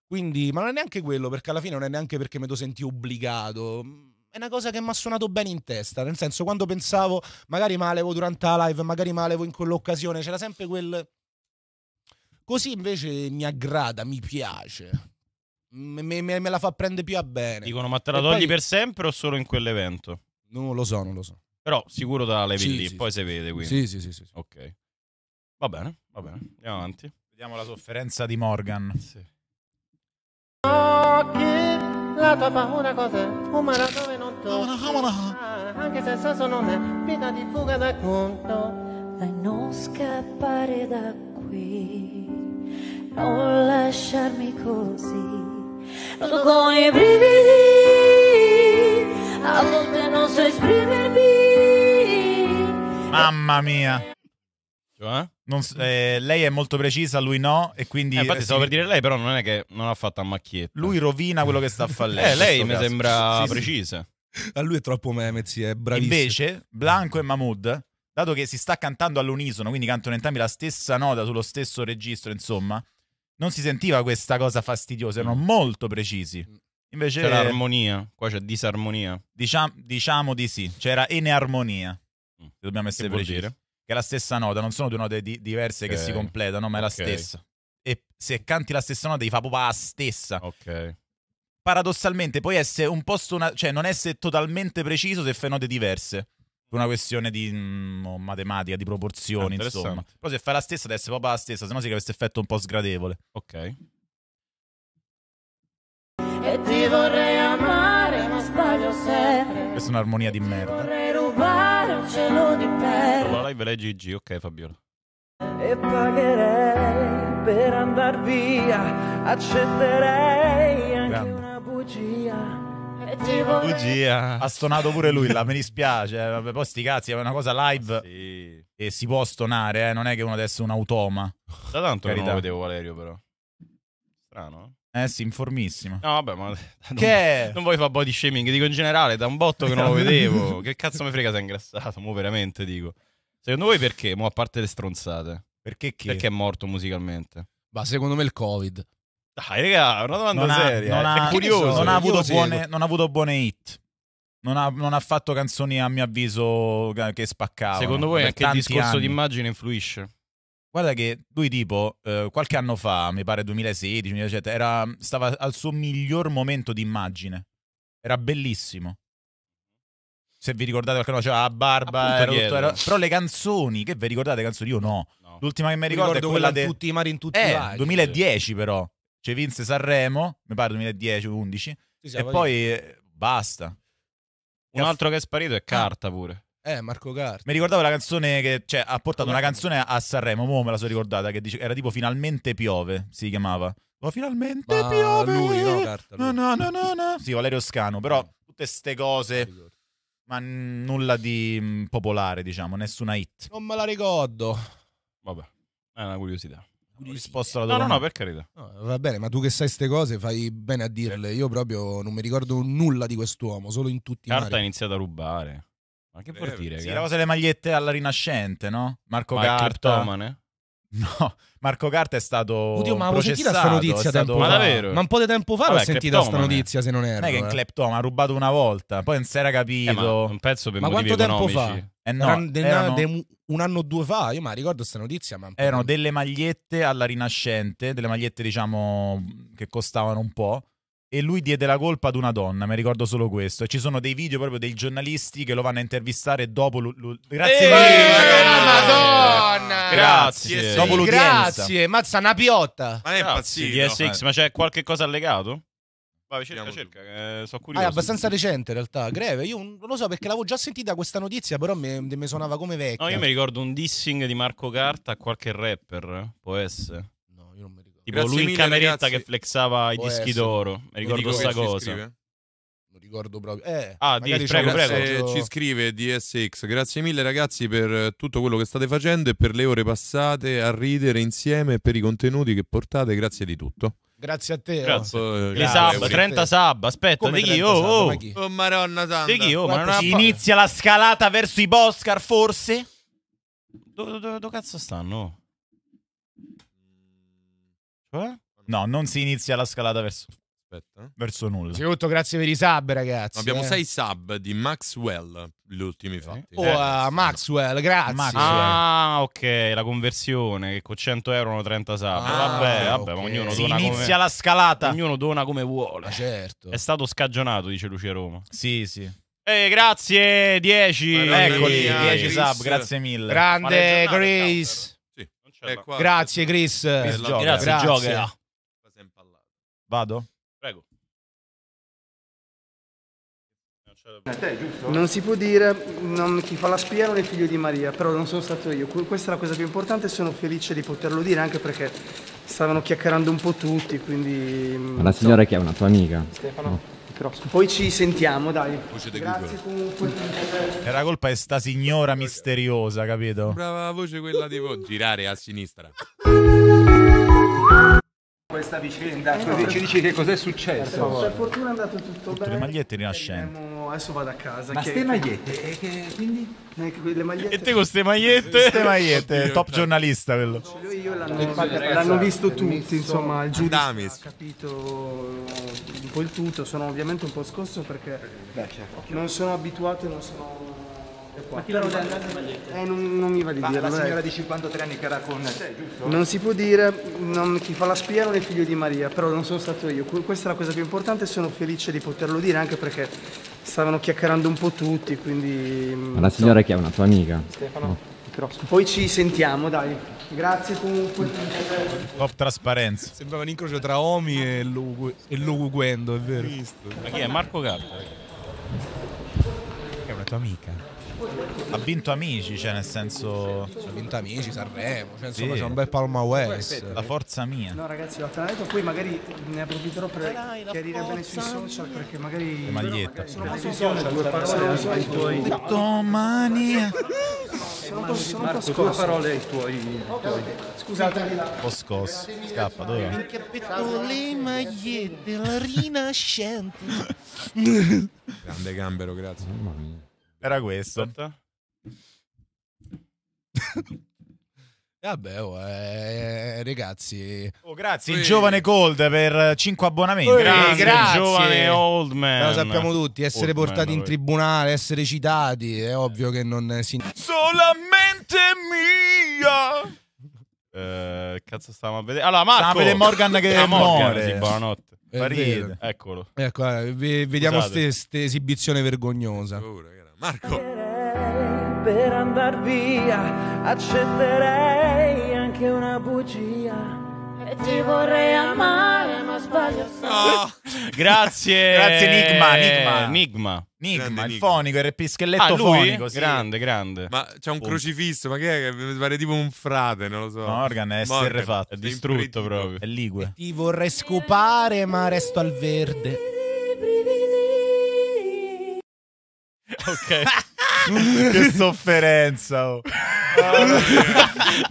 Quindi, ma non è neanche quello, perché alla fine non è neanche perché me lo senti obbligato. È una cosa che mi ha suonato bene in testa. Nel senso, quando pensavo, magari malevo durante la live, magari malevo in quell'occasione, c'era sempre quel. Così invece mi aggrada, mi piace. Me, me, me la fa prendere più a bene. Dicono, ma
te la e togli poi... per sempre o solo in quell'evento? Non lo so, non lo so. Però sicuro te la levi sì, lì, sì, poi sì. si vede.
Quindi. Sì, sì, sì, sì. Ok. Va bene, va bene. Andiamo avanti. Vediamo la sofferenza di Morgan. Sì.
La tua paura cos'è? Umana dove non tocca ah, Anche se il senso non è vita di fuga da conto Dai non scappare da qui Non lasciarmi così Solo con i brividi A volte non so esprimermi
Mamma mia cioè? Non, eh, lei è molto precisa, lui no, e quindi... Eh, infatti eh, stavo per
dire lei, però non è che non ha fatto a macchietta. Lui rovina quello che sta a eh, fare lei. eh, lei mi caso.
sembra sì, precisa. Sì. A lui è troppo meme, sì, è bravissimo. Invece,
Blanco e Mahmood, dato che si sta cantando all'unisono, quindi cantano entrambi la stessa nota sullo stesso registro, insomma, non si sentiva questa cosa fastidiosa, erano mm. molto precisi. Invece... C'era armonia, qua c'è disarmonia. Diciam- diciamo di sì, c'era enearmonia, mm. dobbiamo essere precisi. Dire? che è la stessa nota, non sono due note di- diverse okay. che si completano, ma è la okay. stessa. E se canti la stessa nota, ti fa proprio la stessa. Ok. Paradossalmente, puoi essere un posto, stona- cioè non essere totalmente preciso se fai note diverse. Per una questione di mh, mm, oh, matematica, di proporzioni, ah, insomma. Però se fai la stessa, deve essere proprio la stessa, se no si crea questo effetto un po' sgradevole. Ok.
E ti vorrei amare, ma sbaglio sempre.
Questa è un'armonia di merda
trovare un cielo di
perla.
La live lei Gigi, ok Fabiola.
E pagherei per andar via, accetterei anche Grande. una
bugia. Bugia. Ha stonato pure lui là, mi dispiace. Eh, vabbè, poi sti cazzi, è una cosa live sì. e si può stonare, eh? non è che uno adesso è un automa. Da tanto Carità. non lo vedevo Valerio però. Strano, eh? Eh sì, informissimo. No, vabbè, ma non,
che? non vuoi fare body shaming, dico in generale, da un botto che non lo vedevo. che cazzo mi frega se è ingrassato, mo veramente dico. Secondo voi perché? Mo a parte le stronzate. Perché che? Perché è morto musicalmente. Ma secondo
me il Covid. Dai, raga, una domanda non seria. Ha, non, eh. ha, curioso, non, ha avuto buone, non ha avuto buone hit. Non ha, non ha, fatto canzoni, a mio avviso, che spaccavano. Secondo voi anche il discorso di immagine influisce? Guarda che lui tipo eh, qualche anno fa, mi pare 2016, 2017, era, stava al suo miglior momento di immagine. Era bellissimo. Se vi ricordate qualcosa, c'era cioè, la ah, barba, era tutto, era... però le canzoni, che vi ricordate le canzoni? Io no. no. L'ultima che mi ricordo, mi ricordo è quella, quella de... Tutti i mari in tutti eh, i laghi. 2010 però. Cioè vinse Sanremo, mi pare 2010-11. Sì, sì, e poi eh, basta. Un altro che è sparito è ah. Carta pure.
Eh, Marco Carti.
Mi ricordavo la canzone che cioè, ha portato una canzone a Sanremo, mo me la sono ricordata, che dice, era tipo Finalmente piove, si chiamava. Oh, finalmente Ma piove. Lui, no, Carta, lui. No, no, no, no, no. Sì, Valerio Scano, però eh. tutte ste cose ma n- nulla di mh, mm, popolare, diciamo, nessuna hit. Non me la ricordo. Vabbè, è una curiosità. Ho risposto alla domanda. No, no, no,
per carità. No,
va bene, ma tu che sai queste cose fai bene a dirle. Io proprio non mi ricordo nulla
di quest'uomo, solo in tutti i Carta ha
iniziato a rubare. Ma che portiere? Si lava le magliette
alla Rinascente, no? Marco ma No, Marco Carta è stato. Oddio, ma avevo sentito questa notizia stato... tempo ma fa. Davvero? Ma un po' di tempo fa l'ho sentita sentito questa notizia, se non erro. Non è che in eh. Cleptoma ha rubato una volta, poi non si era capito. Eh, ma un pezzo per ma quanto tempo economici. fa? Eh, no, erano, erano...
De, un anno o due fa, io mi ricordo questa notizia. Ma erano
delle magliette alla Rinascente, delle magliette, diciamo, che costavano un po' e lui diede la colpa ad una donna, mi ricordo solo questo. E ci sono dei video proprio dei giornalisti che lo vanno a intervistare dopo l- l- Grazie Eeeh, mille. Madonna!
Grazie. Grazie. Dopo l'udienza. Grazie,
mazza una piotta.
Ma è impazzito. DSX, ma c'è qualche cosa allegato? Vai, cerca, cerca, eh, sono curioso. Ah, è abbastanza recente in realtà,
greve. Io non lo so perché l'avevo già sentita questa notizia, però mi, mi suonava come vecchia. No, io mi
ricordo un dissing di Marco Carta a qualche rapper, può essere. Tipo Grazie lui in cameretta ragazzi. che flexava i dischi d'oro. Mi ricordo questa cosa Non
ricordo proprio. Eh, ah, di,
prego, prego. Ci
scrive DSX. Grazie mille, ragazzi, per eh, tutto quello che state facendo e per le ore passate a ridere insieme e per i contenuti che portate. Grazie di tutto.
Grazie a te. Oh. Grazie. Oh. Le sub, 30 sub. Aspetta, Come di oh, oh. chi? Oh, oh. Ma chi? oh, Maronna Santa. Di chi? Oh, Guarda, ma inizia la scalata verso i Boscar, forse? Dove do, do, do cazzo stanno? Cioè? No, non si inizia la scalata verso, Aspetta. verso nulla. Innanzitutto
grazie per i sub, ragazzi. Abbiamo eh. sei
sub di Maxwell, gli ultimi eh? fatti. Oh,
uh, Maxwell,
grazie. Maxwell. Ah, ok, la conversione, che con 100 euro hanno 30 sub. Ah, vabbè, vabbè, okay. ma ognuno si dona inizia come... la scalata. Ognuno dona come vuole. Ma ah, certo. È stato scagionato, dice Lucia Roma. Sì, sì. Eh, grazie, 10. Eccoli, 10 sub, grazie mille. Grande Grace eh, certo. grazie Chris. Chris
gioca. Grazie, grazie. gioca. Vado?
Prego.
Non si
può dire non, chi fa la spia non è figlio di Maria, però non sono stato io. Questa è la cosa più importante e sono felice di poterlo dire anche perché stavano chiacchierando un po' tutti, quindi... Ma la signora
so. che è una tua amica?
Stefano. No però poi ci sentiamo, dai. Grazie comunque.
Era colpa di sta signora misteriosa, capito?
Brava voce quella di voi. girare a sinistra
questa vicenda. Eh no. Ecco, Ci dici
che cos'è successo? Per
fortuna è andato tutto Tutte bene. Le
magliette rinascenti.
Adesso vado a casa. Ma queste magliette? E eh, che, quindi? Eh, magliette... E te con queste magliette? Queste magliette, top
giornalista quello.
Io, l'hanno, l'hanno visto tutti, insomma, il giudice ha capito un po' il tutto. Sono ovviamente un po' scosso perché certo. non sono abituato e non sono ma chi l'ha rubato? Eh, non, non, mi va di dire. La signora eh. di 53 anni che era con te, giusto? Non si può dire, non, chi fa la spia non è figlio di Maria, però non sono stato io. Questa è la cosa più importante e sono felice di poterlo dire, anche perché stavano chiacchierando un po' tutti, quindi... Mm, Ma la signora
so. chi è? Una tua amica? Stefano.
No. Poi ci sentiamo, dai. Grazie comunque.
Top trasparenza.
Sembrava un incrocio tra Omi e Lugu, e Lugu Guendo, è vero.
Ma chi è? Marco Gatto. È una tua amica ha vinto Amici, cioè nel senso... Ha vinto Amici, Sanremo, cioè, insomma sì. c'è un bel Palma West. La
forza mia. No
ragazzi, l'ho appena detto, poi magari ne approfitterò per chiarire bene sui social, perché magari... Le magliette. Sono posso social, due parole Sono
posso due parole ai tuoi...
Scusatemi.
Ho scosso. Scappa, dove va?
Capito le magliette, la rinascente. Grande
gambero, grazie. Era questo.
Eh, vabbè, oh, eh, ragazzi. Oh, grazie, il giovane
Cold per 5 abbonamenti. Ui, grazie, grazie. giovane Old Man. Lo sappiamo
tutti, essere old portati man, in tribunale, essere citati, è ovvio che non si...
Solamente
mia!
Eh, cazzo stavamo a vedere? Allora,
Marco! Stavamo a vedere
Morgan che ah, Morgan, muore. Sì, buonanotte. Farid, eccolo. Ecco, eh, vediamo questa esibizione vergognosa. Marco!
per andar via accetterei anche una bugia
e ti vorrei amare ma sbaglio oh,
grazie grazie Nigma Nigma Nigma Nigma, grande il
Nigma. fonico, RP scheletto ah, fonico, sì. grande,
grande. Ma c'è un Punto. crocifisso, ma che è? Pare tipo un frate, non lo so. Morgan è esterrefatto, è distrutto proprio. È
ligue.
Ti vorrei scopare, ma resto al verde.
ok.
che sofferenza. Oh. Oh,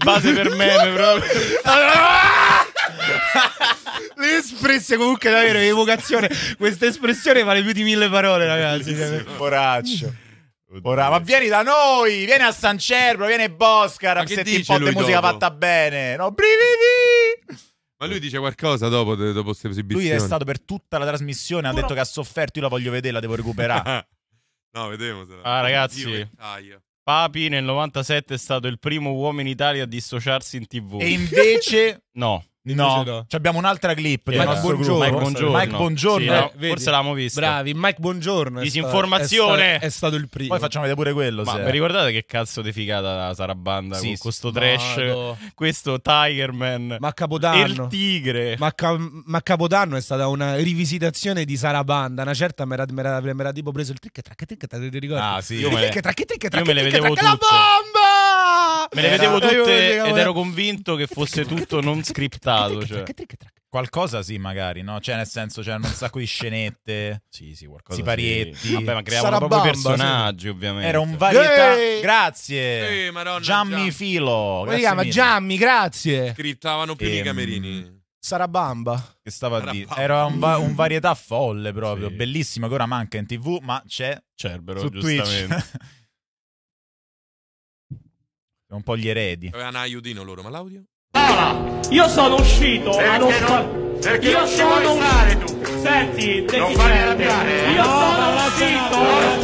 Base per me, proprio.
L'espressione comunque da avere evocazione. Questa espressione vale più di mille parole, ragazzi. Cioè, poraccio. Ora, ma vieni da noi, vieni a San Cerbro, vieni a Boscar, a sentire po' di musica dopo? fatta bene. No, brividi!
Ma lui dice qualcosa dopo, dopo queste esibizioni? Lui è stato
per tutta la trasmissione, ha detto che ha sofferto, io la voglio vedere, la devo recuperare. No, vedevo. Ah, ragazzi. Papi nel 97
è stato il primo uomo in Italia a dissociarsi in tv. E invece... no. No, no.
abbiamo un'altra clip yeah. del Mike nostro Mike Buongiorno. Mike Buongiorno. Sì, no,
eh, forse l'avevamo vista. Bravi, Mike Buongiorno. Disinformazione. è, sta, è, stato il primo. Poi facciamo vedere pure quello. Ma vi ricordate che cazzo di figata Sarabanda sì, con questo trash? Vado.
Questo Tigerman. Ma Capodanno. Il tigre. Ma, ca- ma, Capodanno è stata una rivisitazione di Sarabanda. Una certa mi era tipo preso il trick Che trick, ti ricordi? Ah sì. Io me le vedevo tutte. La
bomba! Ah!
Me le vedevo tutte eh, ed ero
convinto che fosse tutto non scriptato. Cioè. Qualcosa sì, magari, no? Cioè, nel senso, c'erano un sacco di scenette. sì, sì, qualcosa. Siparietti. Vabbè, ma creavano Sarabamba, proprio personaggi, sì. ovviamente. Era un varietà. Ehi! Grazie. Ehi, Madonna, Giammi Filo. Come si chiama? Giammi, grazie. Scrittavano più ehm... i camerini. Sarabamba. Che stava a dire. Era un, va un varietà folle proprio, sì. bellissima, che ora manca in tv, ma c'è Cerbero, giustamente. Twitch. Sono un po' gli eredi. Avevano aiutino loro, ma l'audio?
Allora, io sono uscito perché allo
non, perché io non sono uscito tu. Senti, non fare arrabbiare. Eh? Io no, sono uscito, no,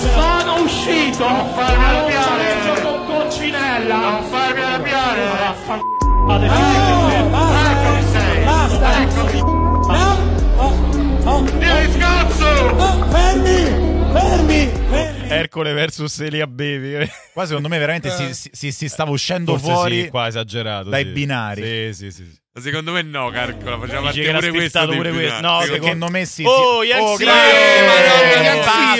sono uscito. Non farmi arrabbiare. con Coccinella.
Non farmi arrabbiare. Vaffanculo. No, basta. Ecco sei. Basta. Ecco. No. Oh, oh. Dio di scazzo. No, oh, fermi, fermi, fermi.
Ercole versus Elia Bevi. Qua secondo me veramente si, si, si stava uscendo Forse fuori sì, qua esagerato, dai sì. binari. Sì,
sì, sì. Secondo me no, Carcola, faceva
parte pure questo. Pure questo. No, secondo me sì. Oh, Yanxio!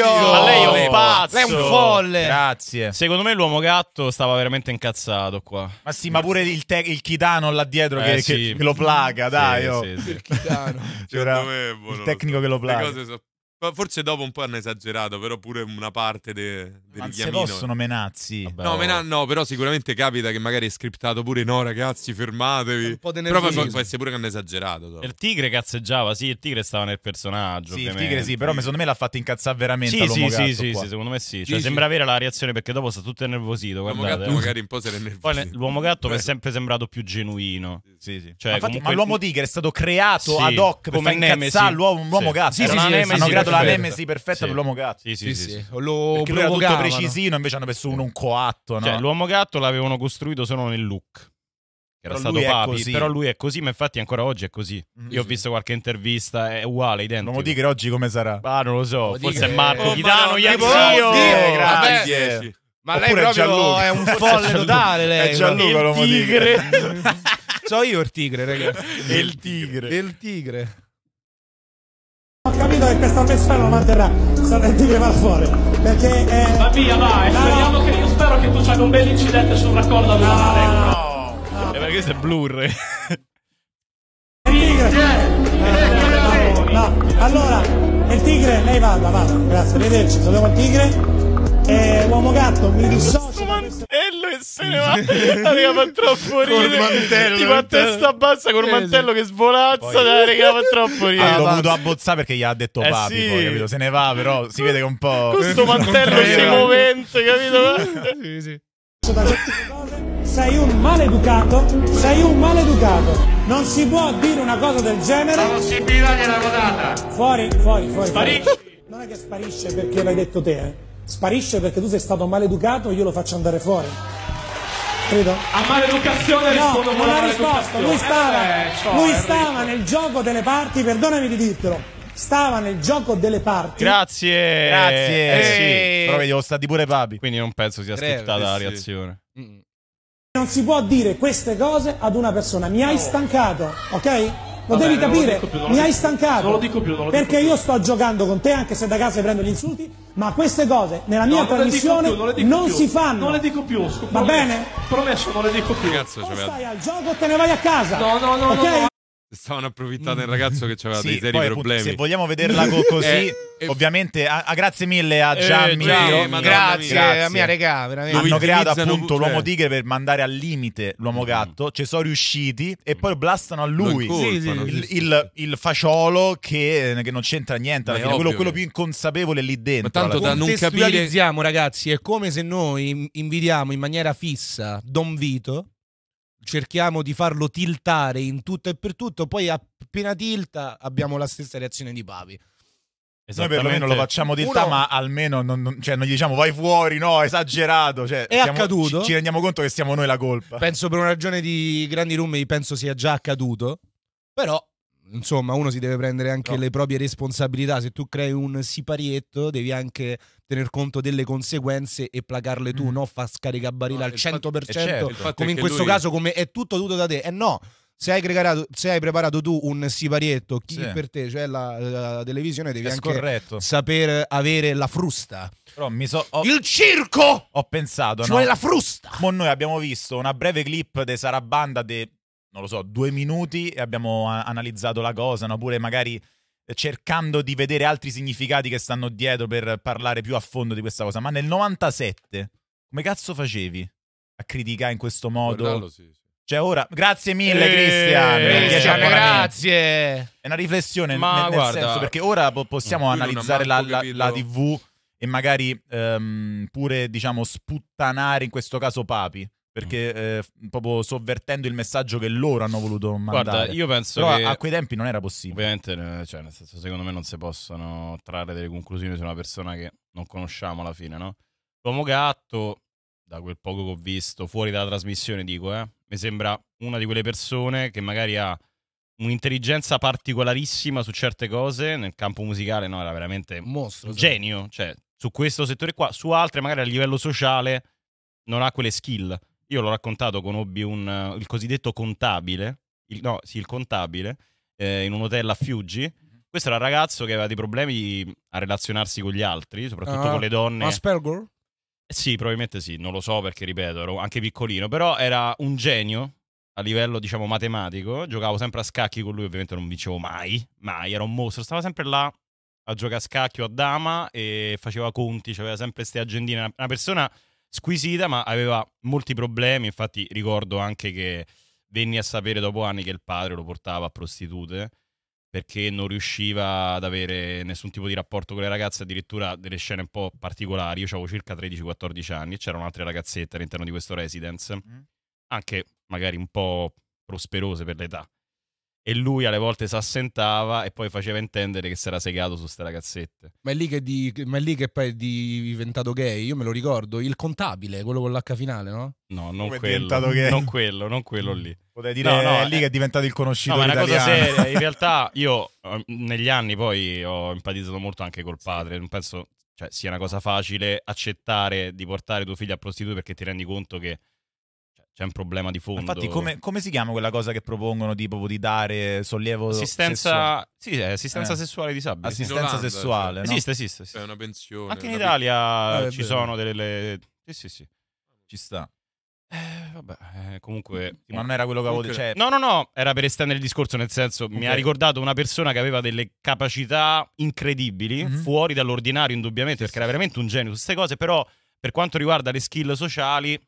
Oh, Ma lei è un pazzo! Lei è un folle!
Grazie. Secondo me l'uomo gatto stava veramente incazzato qua. Ma sì, ma pure
il, te- il Chitano là dietro eh, che, sì. che, che, lo plaga, dai. Sì, oh. sì, sì. Cioè, il Chitano.
Cioè, il tecnico che lo plaga. Le
cose sono Forse dopo un po' hanno esagerato, però pure una parte del de Ma richiamino. Non si possono
menazzi. Vabbè,
no, mena- oh. no, però sicuramente capita che magari è scriptato pure no, ragazzi, fermatevi. Un po' però poi può essere pure che hanno esagerato. Dopo. Il tigre cazzeggiava, sì, il tigre stava nel personaggio. Sì,
ovviamente. il tigre sì, però secondo me l'ha fatto incazzare veramente Sì, sì, sì, sì, sì, secondo me sì. Cioè, sembra avere la reazione perché dopo sta tutto innervosito, L'uomo gatto magari un po' se l'è Poi l'uomo gatto mi è sempre sembrato più genuino. Sì, sì. Cioè, ma, infatti, comunque... ma l'uomo
tigre è stato creato sì, ad hoc per come far incazzare l'uomo, gatto. Sì, sì, sì, hanno creato la nemesi perfetta sì. per l'uomo gatto. Sì, sì, sì. sì, sì. Lo era tutto precisino, invece hanno messo uno un coatto. No? Cioè, l'uomo gatto l'avevano
costruito solo
nel look.
Era però stato Papi, però lui è così, ma infatti ancora oggi è così. Mm, Io ho visto qualche intervista, è uguale, identico. Non lo dico
oggi come sarà. Ah, non lo so, lo
forse è Marco
oh, Chitano,
Iazio. Grazie.
Ma Oppure lei proprio è, è un folle totale,
lei. È Gianluca, il tigre. so io il tigre, ragazzi. il tigre. Il tigre
credo che questa messa lo manterrà Salenti che va fuori perché
eh... va via vai no. speriamo che io spero che tu c'hai un bel incidente sul
raccordo anulare no, no. no. Eh, no. perché questo è blur eh. eh, No, allora, il tigre, lei vada, vada, grazie, arrivederci, salutiamo il tigre. Eh, uomo gatto, mi dissocio.
Mantello e se ne
va.
Raga, fa troppo ridere.
Mantello, tipo a testa bassa con un mantello che svolazza. Poi... Raga, fa troppo ridere. Ha dovuto
abbozzare perché gli ha detto eh, papi. Sì. Poi, capito? Se ne va, però si vede che un po'. Questo mantello si muovente capito? sì, sì.
Sei un maleducato, sei un maleducato. Non si può dire una cosa del genere. La possibilità della rodata. Fuori, fuori, fuori. Sparisci. Non è che sparisce perché l'hai detto te, eh sparisce perché tu sei stato maleducato io lo faccio andare fuori. Credo. A maleducazione no, rispondo non ha risposto, lui stava, eh beh, lui eh, stava nel gioco delle parti, perdonami di dirtelo, stava nel gioco delle parti.
Grazie, grazie. Eh, sì, però vedi, lo sta di pure Papi. Quindi non penso sia scrittata la reazione. Mm.
Non si può dire queste cose ad una persona. Mi no. hai stancato, ok? lo devi capire, lo più, mi hai stancato. Più, perché io sto giocando con te, anche se da casa prendo gli insulti, ma queste cose nella mia no, trasmissione non, più, non, non si fanno. Non le dico più, scusa. Va promesso, bene?
Promesso, non le dico più. Cazzo, o stai
al gioco o te ne vai a casa. No, no, no. Okay? no, no
Stavano approfittando del mm. ragazzo che aveva sì, dei seri poi, problemi. Se vogliamo
vederla eh, così, eh, ovviamente, a, ah, a ah, grazie mille a eh, Gianni. Eh, grazie, grazie, grazie, a mia regà. Veramente. Hanno creato appunto l'uomo cioè. tigre per mandare al limite l'uomo mm. gatto. Mm. Ci sono riusciti e mm. poi blastano a lui colpano, sì, sì. Il, il, il, faciolo che, che non c'entra niente. Alla fine, quello, quello, più inconsapevole lì dentro. Ma tanto da non capire. ragazzi, è come se noi invidiamo in maniera fissa
Don Vito cerchiamo di farlo tiltare in tutto e per tutto, poi appena tilta abbiamo la stessa reazione di Pavi. Noi perlomeno lo facciamo tiltare, ma
almeno non, non, cioè, non, gli diciamo vai fuori, no, esagerato. Cioè, è siamo, accaduto. Ci, ci, rendiamo conto che
siamo noi la colpa. Penso per una ragione di grandi rumi, penso sia già accaduto. Però insomma, uno si deve prendere anche no. le proprie responsabilità. Se tu crei un siparietto, devi anche tener conto delle conseguenze e placarle tu, mm. no? Fa scaricabarile no, al 100%, eh, certo. come in questo lui... caso, come è tutto tutto da te. E eh no. Se hai, preparato, se hai, preparato, tu un siparietto, chi sì. per te, cioè la, la televisione, devi è anche scorretto. saper
avere la frusta. So, ho, Il circo! Ho pensato, cioè no? la frusta! Mo noi abbiamo visto una breve clip di Sarabanda de non lo so, due minuti e abbiamo a- analizzato la cosa, no? oppure magari cercando di vedere altri significati che stanno dietro per parlare più a fondo di questa cosa. Ma nel 97, come cazzo facevi a criticare in questo modo? Guardalo, sì, sì. Cioè ora, grazie mille eh, Cristian, grazie. Eh, grazie. È una riflessione Ma nel, nel guarda, senso perché ora po- possiamo analizzare la, la, la, TV e magari um, pure diciamo sputtanare in questo caso Papi perché mm. eh, proprio sovvertendo il messaggio che loro hanno voluto mandare. Guarda, io penso Però che a quei
tempi non era possibile. Ovviamente, eh, cioè, nel senso, secondo me non si possono trarre delle conclusioni su una persona che non conosciamo alla fine, no? L'uomo gatto, da quel poco che ho visto, fuori dalla trasmissione dico, eh, mi sembra una di quelle persone che magari ha un'intelligenza particolarissima su certe cose, nel campo musicale no, era veramente mostro, genio, cioè su questo settore qua, su altre magari a livello sociale non ha quelle skill. Io l'ho raccontato con Obi un, eh, il cosiddetto contabile, il, no, sì, il contabile, eh, in un hotel a Fiuggi. Mhm. Questo era un ragazzo che aveva dei problemi a relazionarsi con gli altri, soprattutto uh, con le donne. Asperger? Eh, sì, probabilmente sì, non lo so perché, ripeto, ero anche piccolino, però era un genio a livello, diciamo, matematico. Giocavo sempre a scacchi con lui, ovviamente non vincevo mai, mai, era un mostro. Stava sempre là a giocare a scacchio a dama e faceva conti, cioè aveva sempre queste agendine. Una persona squisita, ma aveva molti problemi. Infatti, ricordo anche che venni a sapere dopo anni che il padre lo portava a prostitute perché non riusciva ad avere nessun tipo di rapporto con le ragazze, addirittura delle scene un po' particolari. Io avevo circa 13-14 anni e c'erano altre ragazzette all'interno di questo residence, mm. anche magari un po' prosperose per l'età e lui alle volte si assentava e poi faceva intendere che si era segato su queste ragazzette.
Ma è lì che, di, è lì che poi è diventato gay, io me lo ricordo, il contabile, quello con l'H finale, no?
No,
non quello, È gay. non quello, non quello lì. Potrei dire no, no, è lì eh, che è diventato il conosciuto. no, ma è una italiano. cosa seria, in
realtà io um, negli anni poi ho empatizzato molto anche col padre, non penso cioè, sia una cosa facile accettare di portare tuo figlio a prostitute perché ti rendi conto che
c'è un problema di fondo. Infatti, come, come, si chiama quella cosa che propongono tipo di dare sollievo assistenza, sessuale? Sì, eh, assistenza eh. sessuale di sabbia. Assistenza Dolanda, sessuale. Cioè. No? Esiste, esiste.
esiste. È una pensione.
Anche in Italia eh, ci sono delle. Sì, sì, sì. Ci sta. Eh, vabbè, eh, comunque. Ma non era quello che avevo detto. Cioè... No, no, no, era per estendere il discorso, nel senso, okay. mi ha ricordato una persona che aveva delle capacità incredibili, mm-hmm. fuori dall'ordinario, indubbiamente, perché era veramente un genio su queste cose, però per quanto riguarda le skill sociali,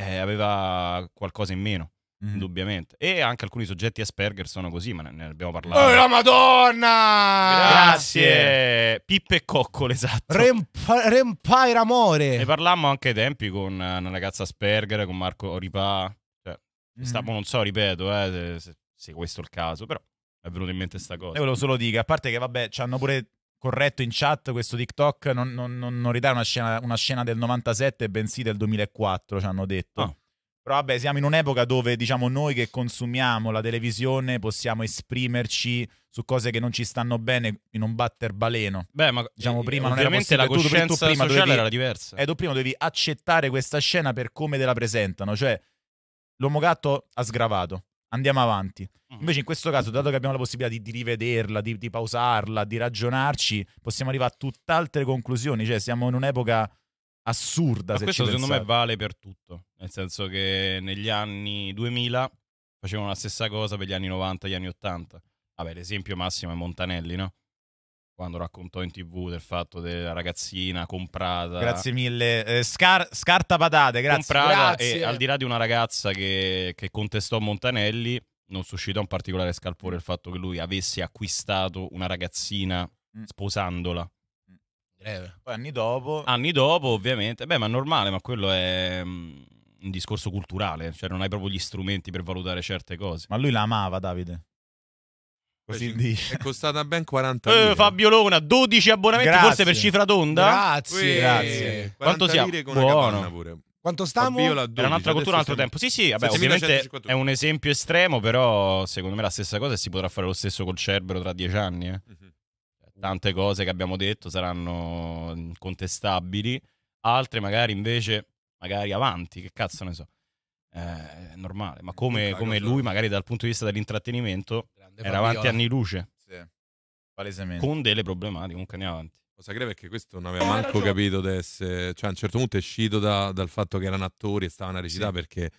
eh, aveva qualcosa in meno. Mm. Indubbiamente. E anche alcuni soggetti Asperger sono così, ma ne abbiamo parlato. Oh, la
Madonna! Grazie! Grazie.
Pippe e Coccole, esatto. Rempa- Rempair Amore. Ne parlammo anche ai tempi con eh, una ragazza Asperger, con Marco Ripa. Cioè, mm. stavo, mm-hmm. non so, ripeto, eh, se, se, se questo è il caso, però è venuto in mente questa cosa. Io volevo
solo dire, a parte che vabbè, ci hanno pure corretto in chat questo TikTok non, non, non ridare una scena, una scena, del 97 bensì del 2004 ci hanno detto oh. però vabbè siamo in un'epoca dove diciamo noi che consumiamo la televisione possiamo esprimerci su cose che non ci stanno bene in un batter baleno beh ma diciamo eh, prima non era possibile la coscienza tu, tu, prima sociale dovevi, era diversa e eh, tu prima devi accettare questa scena per come te la presentano cioè l'uomo gatto ha sgravato andiamo avanti. Mhm. Invece in questo caso, dato che abbiamo la possibilità di, di rivederla, di, di, pausarla, di ragionarci, possiamo arrivare a tutt'altre conclusioni, cioè siamo in un'epoca assurda. Ma se questo secondo me
vale per tutto, nel senso che negli anni 2000 facevano la stessa cosa per gli anni 90 gli anni 80. Vabbè, l'esempio massimo è Montanelli, no? quando raccontò in tv del fatto della ragazzina comprata. Grazie
mille. Eh, scar scarta patate, grazie. Comprata grazie. e al di
là di una ragazza che, che contestò Montanelli, non suscitò un particolare scalpore il fatto che lui avesse acquistato una ragazzina mm. sposandola.
Breve. Mm. Poi anni dopo...
Anni dopo, ovviamente. Beh, ma normale, ma quello è mm, un discorso culturale, cioè non hai proprio gli strumenti per valutare certe cose. Ma lui la amava, Davide.
Così dice. È costata ben 40 euro. Eh, Fabio Lona, 12 abbonamenti, grazie. forse per cifra tonda. Grazie,
Uè, grazie. Quanto siamo? Buono. Quanto stiamo? Era un'altra cultura, un altro tempo. Sì, sì, vabbè, ovviamente
è un esempio estremo, però secondo me la stessa cosa e si potrà fare lo stesso col Cerbero tra dieci anni. Eh. Mm -hmm. Tante cose che abbiamo detto saranno contestabili, altre magari invece, magari avanti, che cazzo ne so eh, è normale, ma come, come lui magari dal punto di vista dell'intrattenimento era avanti anni luce.
Sì. Palesemente. Con delle
problematiche, comunque andiamo avanti. Cosa grave è che questo non aveva eh, manco capito di essere... Cioè a un certo punto è uscito da, dal fatto che erano attori e stavano a recitare sì. perché...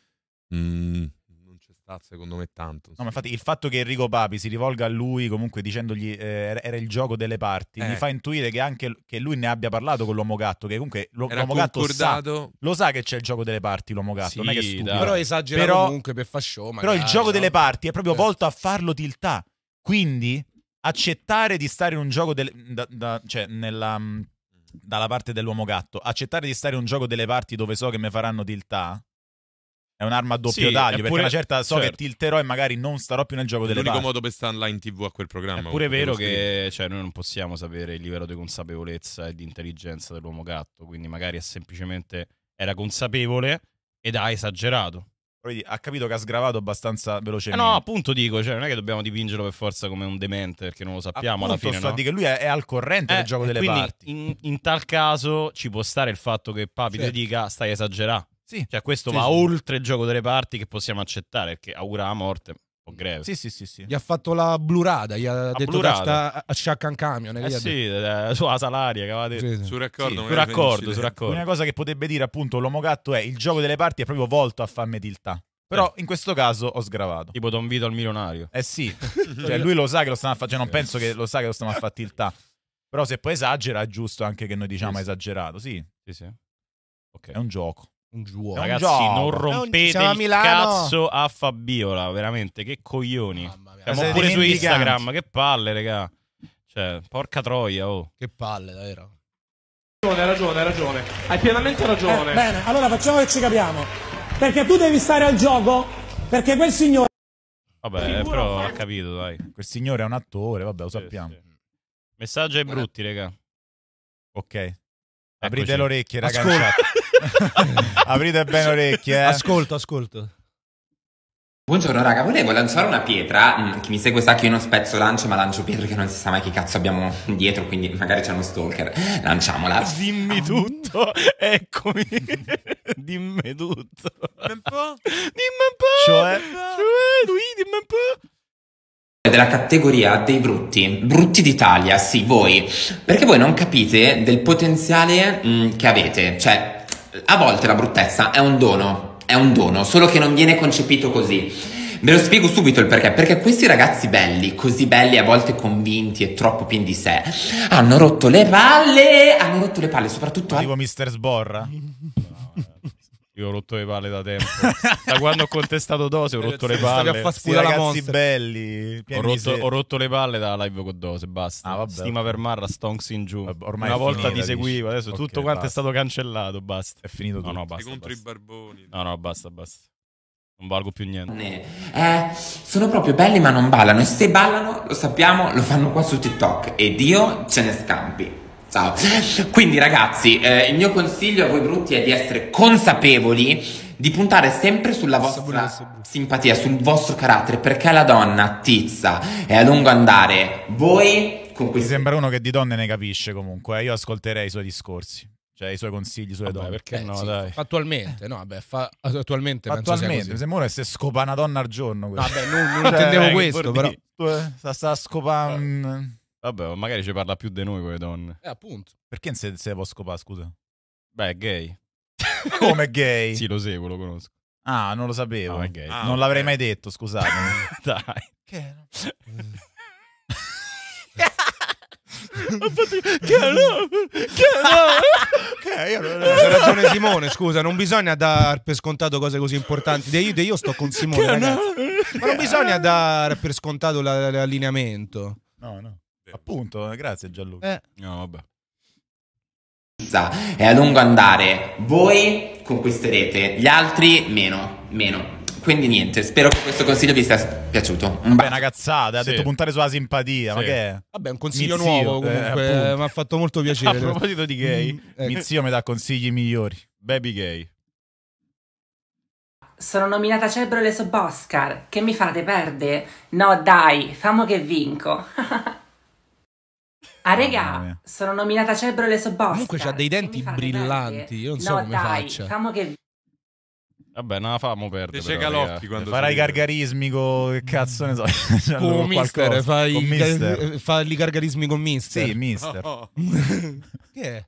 Mm, sta secondo me tanto.
No, infatti il fatto che Enrico Papi si rivolga a lui comunque dicendogli eh, era il gioco delle parti, eh. mi fa intuire che anche che lui ne abbia parlato con l'uomo gatto, che comunque l'uomo gatto sa, lo sa che c'è il gioco delle parti l'uomo gatto, sì, non è che è stupido. Però esagerato comunque
per far show, magari, Però il gioco no? delle
parti è proprio certo. volto a farlo tiltà. Quindi accettare di stare in un gioco del, da, da, cioè nella mm, dalla parte dell'uomo gatto, accettare di stare in un gioco delle parti dove so che mi faranno tiltà è un'arma a doppio sì, taglio, perché una certa so certo. che tilterò e magari non starò più nel gioco delle parti. L'unico
modo per stare online in tv a quel programma.
È pure vero che
cioè, noi non possiamo sapere il livello di consapevolezza e di intelligenza dell'uomo gatto, quindi magari è semplicemente era consapevole ed ha esagerato.
ha capito che ha sgravato abbastanza velocemente. Eh no,
appunto dico, cioè, non è che dobbiamo dipingerlo per forza come un demente, perché non lo sappiamo appunto, alla fine. Sto no? a dire che
lui è, è al corrente eh, del gioco delle parti. In, in, tal
caso ci può stare il fatto che Papi certo. ti dica stai esagerando. Sì. Cioè, questo sì, va sì. oltre il gioco delle parti che possiamo accettare, perché augura la morte. Un greve. Sì, sì, sì, sì.
Gli ha fatto la blurada, gli ha,
ha detto sta
a Shackan Camion. Eh sì,
detto. Eh, sulla salaria che aveva detto. Sì, Sul raccordo. Sì, raccordo, su raccordo. Una
cosa che potrebbe dire appunto l'omogatto è il gioco delle parti è proprio volto a farmi tiltà. Però in questo caso ho sgravato. Tipo Don Vito al milionario. Eh sì, cioè lui lo sa che lo stanno a fare, cioè non penso che lo sa che lo stanno a fare tiltà. Però se poi esagera è giusto anche che noi diciamo esagerato, sì. Sì, sì. Ok. È un gioco. Un gioco. Ragazzi, gioco. non rompete
un... il cazzo a Fabiola, veramente, che coglioni. Siamo pure su Instagram, che palle, raga. Cioè, porca troia, oh. Che palle, davvero.
Hai ragione, hai ragione. Hai pienamente ragione. Eh, bene,
allora facciamo che ci capiamo. Perché tu devi stare al gioco, perché quel signore...
Vabbè, eh, però ha capito, dai. Quel signore è un attore, vabbè, lo sì, sappiamo. Sì. Messaggi ai brutti, raga. Ok. Aprite le orecchie, raga. Aprite bene orecchie. Eh. Ascolto, ascolto.
Buongiorno raga, volevo lanciare una pietra, mm, chi mi segue sa che io non spezzo lancio, ma lancio pietre che non si sa mai che cazzo abbiamo dietro, quindi magari c'è uno stalker, lanciamola. Dimmi tutto, eccomi, dimmi tutto. Dimmi un po', dimmi un po', cioè, cioè
lui dimmi un po'
della categoria dei brutti, brutti d'Italia, sì, voi, perché voi non capite del potenziale mh, mm, che avete, cioè a volte la bruttezza è un dono, è un dono, solo che non viene concepito così. Ve lo spiego subito il perché, perché questi ragazzi belli, così belli
a volte convinti e troppo pieni di sé, hanno rotto
le palle,
hanno rotto le palle soprattutto a... Tipo Mr. Sborra? Io ho rotto le palle da tempo.
da quando ho contestato Dose ho eh, rotto le palle. Fa sì, ragazzi Monster. belli. Ho rotto, ho rotto, le palle da live con Dose, basta. Ah, vabbè. Stima per Marra, Stonks in giù. ormai Una volta finita, ti seguivo, adesso okay, tutto quanto è stato cancellato, basta. È finito tutto. No, no, basta, contro basta. i barboni. No, no, basta, basta.
Non valgo più niente. Eh, sono proprio belli ma non ballano e se ballano, lo sappiamo, lo fanno qua su TikTok ed io ce ne scampi. Ciao. Quindi ragazzi, eh, il mio consiglio a voi brutti è di essere consapevoli di puntare sempre sulla
vostra
simpatia, sul vostro carattere, perché la donna tizza e a lungo andare
voi con questo... Mi sembra uno che di donne ne capisce comunque, eh. io ascolterei i suoi discorsi. Cioè, i suoi consigli sulle vabbè, donne. Perché Beh, no, sì, dai.
Fattualmente, no, vabbè, fa, attualmente Fattualmente, mi
sembra se scopa una donna al giorno. Questo. Vabbè, non, non cioè, intendevo questo, però... Eh, sta, sta scopando...
Vabbè, magari ci parla più di noi quelle donne. Eh, appunto. Perché se, se può scopare,
scusa? Beh, è gay. Come gay? sì, lo seguo, lo conosco. Ah, non lo sapevo. No, ah, non l'avrei mai detto, scusate. Dai.
Che? era? Che no? Che no? okay, eh, io... ragione
Simone, scusa, non bisogna dar per scontato cose così importanti. De io, de io sto con Simone, no? Ma non bisogna dar per scontato l'allineamento.
No, no. Appunto, eh, grazie Gianluca.
Eh.
No, vabbè. È a lungo andare voi conquisterete, gli altri meno, meno. Quindi niente, spero che questo consiglio vi sia piaciuto. Un Vabbè,
una cazzata, ha sì. detto puntare sulla simpatia, sì. ma che è? Vabbè, un consiglio Mizio, nuovo eh, comunque, eh, mi ha fatto molto piacere. A proposito di gay, mm, ecco. Eh. Mizio mi dà consigli migliori. Baby gay.
Sono nominata Cebro le Soboscar, che mi fate perdere? No dai, famo che vinco. Ah, regà, sono nominata Cerbero e le sobosca. Comunque c'ha dei denti
brillanti, io non no, so come dai, faccia. Famo che Vabbè, non la famo perdere. Dice quando Farai i
gargarismi con cazzo ne so. con mister, fai con mister. Fa i gargarismi con mister. Sì, mister. Oh.
che è?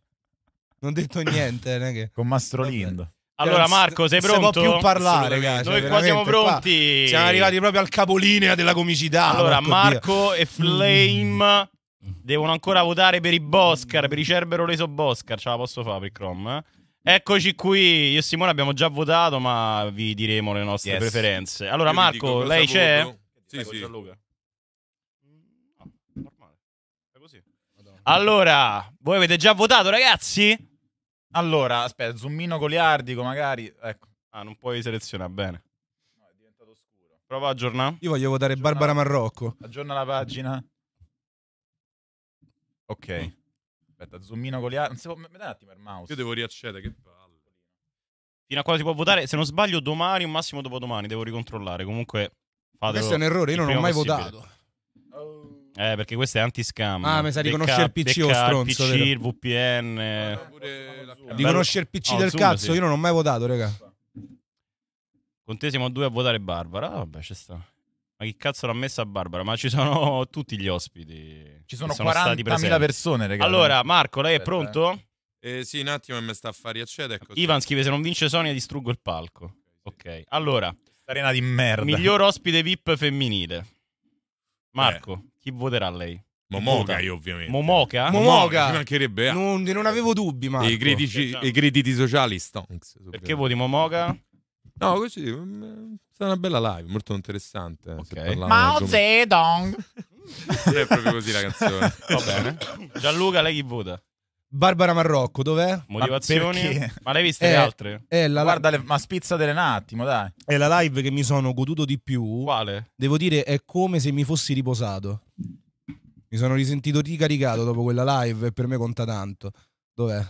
Non ho detto niente, non che... Con Mastro Lindo. Cioè, allora Marco, sei pronto? Non si può più parlare, ragazzi. Noi cioè, qua siamo pronti. Qua siamo arrivati proprio al capolinea della comicità. Allora, Marco, Marco e
Flame mm. Devono ancora votare per i Boscar, per i Cerbero Reso Boscar. Ce la posso fare per Chrome. Eh? Eccoci qui, io e Simone abbiamo già votato, ma vi diremo le nostre yes. preferenze. Allora, io Marco, lei c'è? Voto. Ecco, sì, Prego, sì. Gianluca. No, ah,
normale. È così. Allora, voi avete già votato, ragazzi? Allora, aspetta, zoomino goliardico magari. Ecco. Ah, non puoi selezionare bene. No, è diventato scuro. Prova a
aggiornare. Io voglio votare Aggiorna... Barbara Marrocco.
Aggiorna la pagina. Ok. Mm. Aspetta, zoomino con gli altri. Può... Un attimo il mouse. Io devo riaccedere, che palle. Fino a quando si può votare, se non sbaglio, domani o massimo
dopodomani. Devo ricontrollare. Comunque, fatelo. Questo è un errore, io non ho mai possibile. votato. Oh. Eh, perché questo è anti-scam. Ah, mi sa riconosce il PC o oh, stronzo. PC, il VPN. Eh,
pure... Riconosce il PC oh, del ah, zoom, cazzo, sì. io non ho mai votato, raga.
Con te due a votare Barbara. Ah, vabbè, ci sta. Ma chi cazzo l'ha messa Barbara? Ma ci sono tutti gli ospiti. Ci sono, sono 40.000 persone, ragazzi. Allora, Marco, lei è Aspetta, pronto?
Eh. eh sì, un attimo, mi sta a fare accede. Ecco, Ivan scrive: Se
non vince Sonia, distruggo il palco. Ok, allora. Arena di merda. Miglior ospite VIP femminile. Marco, eh. chi
voterà lei? Momoka, io ovviamente. Momoka? Momoca. Ci mancherebbe. Eh. Non,
non avevo dubbi, ma.
I, I, crediti sociali, Stonks. Perché voti Momoka? No, così um, una bella live, molto interessante. Okay. Mao
Zedong. non è proprio così la canzone. Va bene.
Gianluca, lei chi vota?
Barbara Marrocco, dov'è? Motivazioni? Ma, ma l'hai vista è, le eh, altre? È eh, la Guarda, le, ma spizza un attimo, dai. È
la live che mi sono goduto di più. Quale? Devo dire, è come se mi fossi riposato. Mi sono risentito ricaricato dopo quella live e per me conta tanto. Dov'è?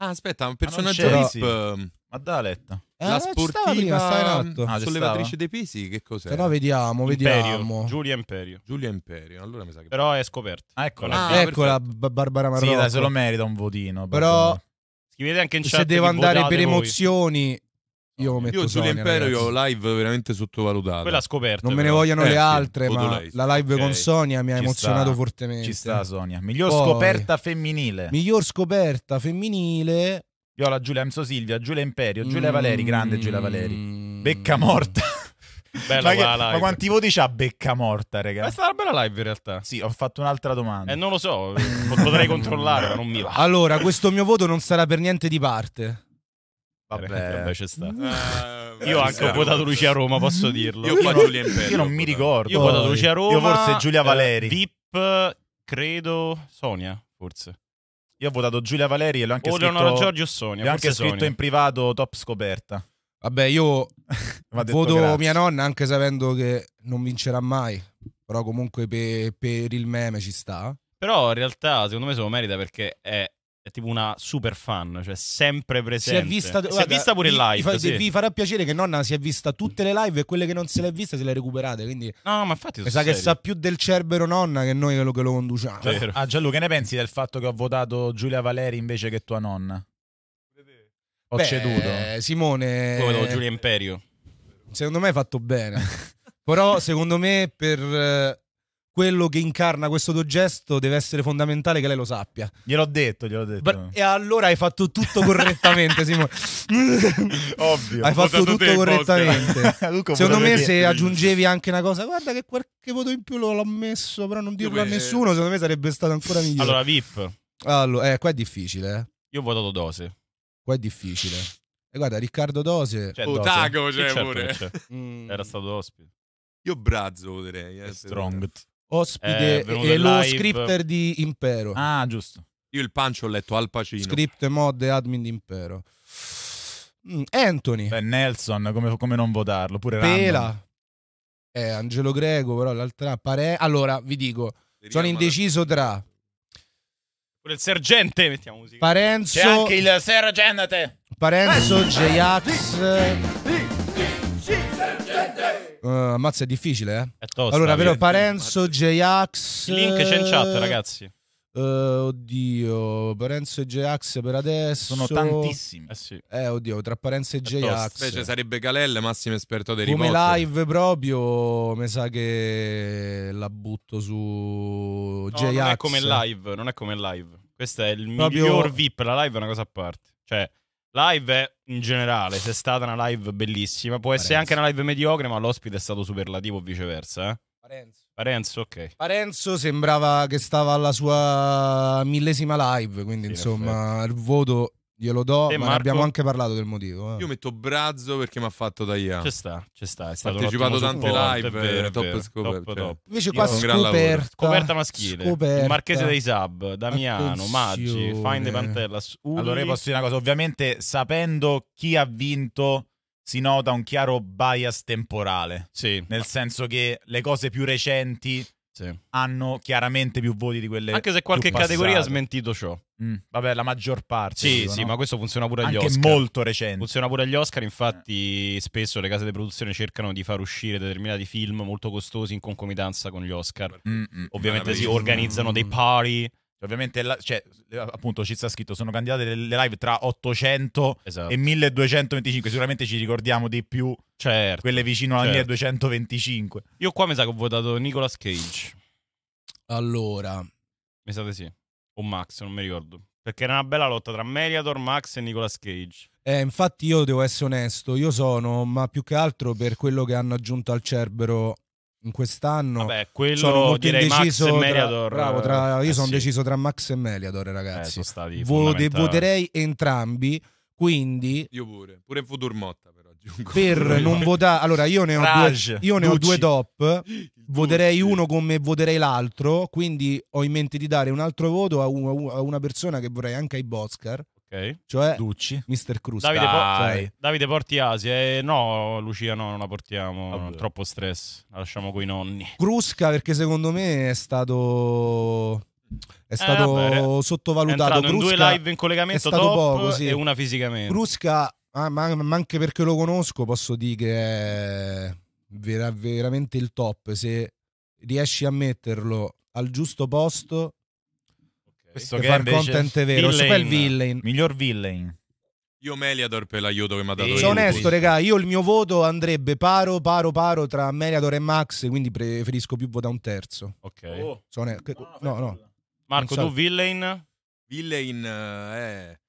Ah, aspetta, un personaggio
rip.
Ma da letta.
Eh, la eh, sportiva prima, ah, sollevatrice dei pesi, che cos'è? Però vediamo, vediamo. Imperio. Giulia Imperio. Giulia Imperio, allora mi sa che... Però è
scoperta. Ah, eccola. Ah,
eccola, B-
Barbara Marrocco. Sì, dai, se lo merita un votino. Però... Barbara.
Scrivete anche in chat Se devo andare per voi. emozioni... Io, lo metto io Giulia Imperio ho
live veramente sottovalutato. Quella scoperta. Non me
ne vogliono eh, le altre, sì, ma la live okay. con Sonia mi ha Ci emozionato sta. fortemente. Ci sta Sonia. Miglior Poi, scoperta
femminile.
Miglior scoperta
femminile Viola Giulia Amso Silvia, Giulia Imperio, Giulia mm. Valeri, grande Giulia Valeri. Mm. Becca morta.
Bella ma, che, ma, quanti
voti c'ha becca morta, raga? È stata una bella live in realtà. Sì, ho fatto un'altra domanda. Eh, non lo so, potrei controllare, ma non mi va. Allora, questo mio voto non
sarà per niente di parte.
Vabbè, eh, Vabbè c'è sta. Mm. Eh, eh, io anche ho votato Lucia Roma, posso mm. dirlo. Io, io, Imperio, io non mi ricordo. Io ho votato Lucia Roma. Io forse Giulia Valeri. Eh, VIP, credo Sonia, forse. Io ho votato Giulia Valeri e l'ho anche o scritto. Leonora Giorgio Sonia. L'ho anche scritto Sonia. in
privato top scoperta. Vabbè, io voto grazie. mia
nonna anche sapendo che non vincerà mai. Però comunque per, per il meme ci sta.
Però in realtà secondo me se lo merita perché è è tipo una super fan, cioè sempre presente. Si è vista, si guarda, è vista pure in live. Vi, sì. vi,
farà piacere che nonna si è vista tutte le live e quelle che non se le è viste se le recuperate. Quindi no, ma infatti. Mi sa che sa più del Cerbero nonna che noi che
lo, che lo conduciamo. Vero. Ah, Gianluca, che ne pensi del fatto che ho votato Giulia Valeri invece che tua nonna? Ho Beh, ceduto.
Simone. Come volevo Giulia Imperio. Secondo me hai fatto bene. Però secondo me per eh, quello che incarna questo tuo gesto deve essere fondamentale che lei lo sappia. Gliel'ho detto, gliel'ho detto. But, e allora hai fatto tutto correttamente, Simone. Ovvio. Hai fatto tutto correttamente. secondo me se aggiungevi anche una cosa, guarda che qualche voto in più l'ho messo, però non dirlo a nessuno, secondo me sarebbe stato ancora migliore. Allora, VIP. Allora, eh, qua è difficile, eh. Io ho votato Dose. Qua è difficile. E guarda, Riccardo Dose... Cioè, oh, Taco c'è
cioè, certo, pure. C'è. Cioè, mm. Era stato ospite. Io Brazzo voterei. Eh, Strong. Ospite e lo live. scripter di Impero. Ah, giusto. Io il pancio ho letto Al Pacino. Script, mod
e admin di Impero. Mm, Anthony. Beh, Nelson, come, come non votarlo?
Pure Pela. Eh, Angelo Greco, però l'altra pare... Allora, vi dico, Vediamo sono indeciso tra...
Pure il sergente, mettiamo musica. Parenzo... C'è anche il sergente.
Parenzo, eh. J-Ax... Uh, ammazza, è difficile, eh? È tosta, allora, vero Parenzo, J-Ax...
link c'è in chat, eh, ragazzi.
Uh, oddio, Parenzo e J-Ax per adesso. Sono tantissimi. Eh, sì. eh oddio, tra Parenzo e J-Ax.
Invece sarebbe Galelle, massimo esperto dei
Come riporti. live proprio, mi sa che la butto su J-Ax. No, non è come live,
non è come live. Questo è il proprio... miglior VIP, la live è una cosa a parte. Cioè, Live in generale, se è stata una live bellissima, può Parenzo. essere anche una live mediocre, ma l'ospite è stato superlativo o viceversa. Eh? Parenzo. Parenzo, ok.
Parenzo sembrava che stava alla sua millesima live, quindi sì, insomma in il voto glielo do, e eh, ma Marco, abbiamo anche parlato del motivo. Eh.
Io metto Brazzo perché mi ha fatto tagliare. Ci sta, ci sta. È stato partecipato tante live, è eh, vero, è top, vero, scoperta. top, cioè. top. Invece qua scoperta, scoperta
maschile. Scoperta. Il Marchese dei Sub, Damiano, Maggi, Find Pantella. Uli. Allora io posso
dire una cosa, ovviamente sapendo chi ha vinto si nota un chiaro bias temporale. Sì. Nel senso che le cose più recenti sì. hanno chiaramente più voti di quelle Anche se qualche categoria ha smentito ciò. Mm, vabbè, la maggior parte. Sì, dico, sì, no? ma questo funziona pure agli Anche Oscar.
molto recente. Funziona pure agli Oscar, infatti eh. spesso le case di produzione cercano di far uscire determinati film molto costosi in concomitanza con gli Oscar. Mm, mm, Ovviamente si organizzano dei mm.
party cioè, ovviamente, cioè, appunto, ci sta scritto: sono candidate le, live tra 800 esatto. e 1225. Sicuramente ci ricordiamo di più certo, quelle vicino alla certo. 1225.
Io qua mi sa che ho votato Nicolas Cage.
Allora, mi
sa che sì. O Max, non mi ricordo. Perché era una bella lotta tra Meriador, Max e Nicolas Cage.
Eh, infatti io devo essere onesto, io sono, ma più che altro per quello che hanno aggiunto al Cerbero in quest'anno. Vabbè, quello sono molto direi indeciso Max e Meliador. bravo, tra, eh, io eh sono sì. deciso tra Max e Meliador, ragazzi. Eh, Vote, voterei entrambi, quindi... Io pure, pure in Futur Motta però. Per non votare, allora io ne ho, due, io ne ho due top, voterei uno come voterei l'altro, quindi ho in mente di dare un altro voto a una persona che vorrei anche ai Boscar. Okay. Cioè, Ducci. Mr. Cruz. Davide, po- cioè,
Davide, porti Asia. Eh, no, Lucia, no, non la portiamo. Vabbè. Troppo stress. La lasciamo coi nonni.
Crusca, perché secondo me è stato. È eh, stato eh, vabbè, sottovalutato. È Crusca, due live in collegamento è stato poco, sì. e una fisicamente. Crusca, ah, ma, ma, anche perché lo conosco, posso dire che è vera, veramente il top. Se riesci a metterlo al giusto posto questo che, che far content vero. Villain. il villain. Miglior
villain. Io Meliador per l'aiuto che mi ha dato. Sono onesto, regà,
io il mio voto andrebbe paro, paro, paro tra Meliador e Max, quindi preferisco più votare un terzo. Ok. Oh. Sono... Ah, no, no, no. Marco,
so. tu villain? Villain eh,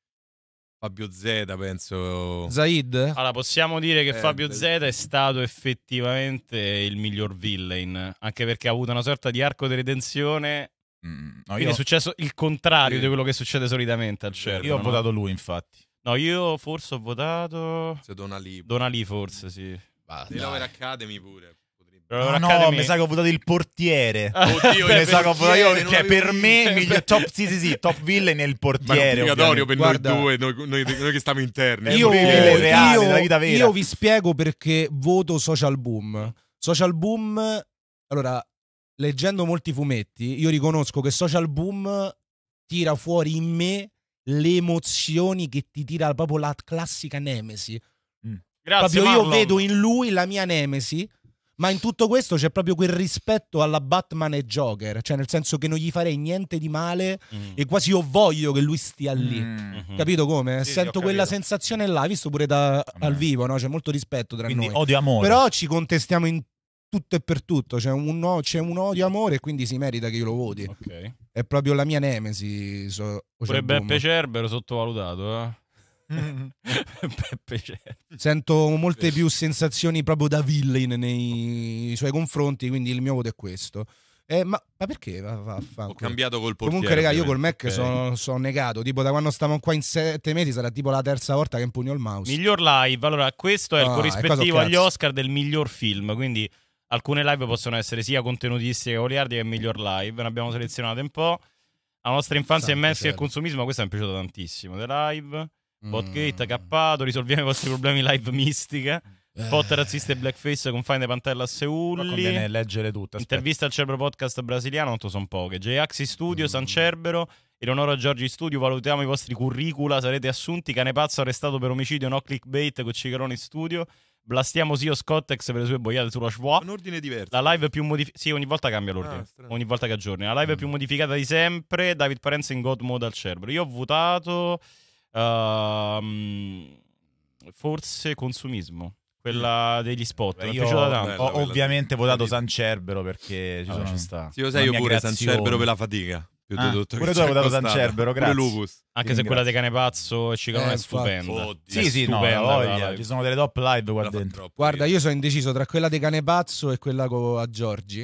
Fabio Z, penso. Zaid? Allora, possiamo dire che eh, Fabio Z è stato
effettivamente il miglior villain, anche perché ha avuto una sorta di arco di redenzione Mm, no, io... è successo il contrario sì. di quello che succede solitamente al cervello. Io ho no? votato lui, infatti. No, io forse ho votato. Se Donali. Donali, forse, sì. Basta. Di Lover
Academy pure.
Ah, no, mi sa che ho votato il portiere. Oddio, mi sa che ho votato io perché per me il top, sì, sì, sì, top villain è il portiere. Ma obbligatorio per Guarda. noi
due, noi, noi, noi, che stiamo interni. Io,
eh, reale,
io, vita vera. io vi spiego perché voto Social Boom. Social Boom, allora, leggendo molti fumetti, io riconosco che Social Boom tira fuori in me le emozioni che ti tira proprio la classica nemesi. Mm.
Grazie, proprio Marlon. io vedo
in lui la mia nemesi, ma in tutto questo c'è proprio quel rispetto alla Batman e Joker, cioè nel senso che non gli farei niente di male mm. e quasi io voglio che lui stia lì. Mm-hmm. Capito come? Sì, Sento sì, quella sensazione là, visto pure da, al vivo, no? C'è molto rispetto tra Quindi, noi. Odio amore. Però ci contestiamo in tutto e per tutto, c'è un, c'è un odio amore e quindi si merita che io lo voti. Okay. È proprio la mia nemesi. So, Pure Beppe
Cerbero sottovalutato,
eh? Beppe Cerbero. Sento molte più sensazioni proprio da villain nei suoi confronti, quindi il mio voto è questo. Eh, ma, ma, perché? Va, va, va, Ho cambiato col portiere. Comunque, raga, io col Mac okay. sono, sono, negato. Tipo, da quando stavamo qua in sette mesi sarà tipo la terza volta che impugno il mouse.
Miglior live. Allora, questo è ah, il corrispettivo agli Oscar del miglior film. Quindi Alcune live possono essere sia contenutistiche che oliardiche che miglior live. Ne abbiamo selezionate un po'. La nostra infanzia è immersa e consumismo, questa mi è piaciuta tantissimo. The live, mm. botgate, cappato, risolviamo i vostri problemi live mistica. Eh. Spot razzista e blackface con Fine Pantella a Seul. Conviene leggere tutto. Aspetta. Intervista al Cerbero Podcast brasiliano, non sono poche. J-Axi Studio, mm. San Cerbero. Eleonora Giorgi Studio, valutiamo i vostri curricula, sarete assunti. Cane pazzo arrestato per omicidio, no clickbait con Cicarone Studio. Blastiamo Sio Scottex per le sue boiate sulla schwa. Un ordine diverso. La live più modificata. Sì, ogni volta cambia l'ordine. Ah, ogni volta che aggiorni. La live mm. più modificata di sempre. David Parenza in God Mode al Cerbero. Io ho votato.
Uh, forse consumismo. Quella mm. degli spot. Beh, io bella, ho ovviamente votato San Cerbero perché ci, allora. sono, ci sta. Sì, lo sai, io pure San Cerbero per la fatica. Io ah, pure tu avevo votato San Cerbero, grazie. Lupus. Anche se quella di cane pazzo e Ciccone eh, è stupenda. Oddio. Sì, sì, stupenda, no, voglia. Ci sono delle top live qua dentro. Guarda, io sono indeciso
tra quella di cane pazzo e quella a Giorgi.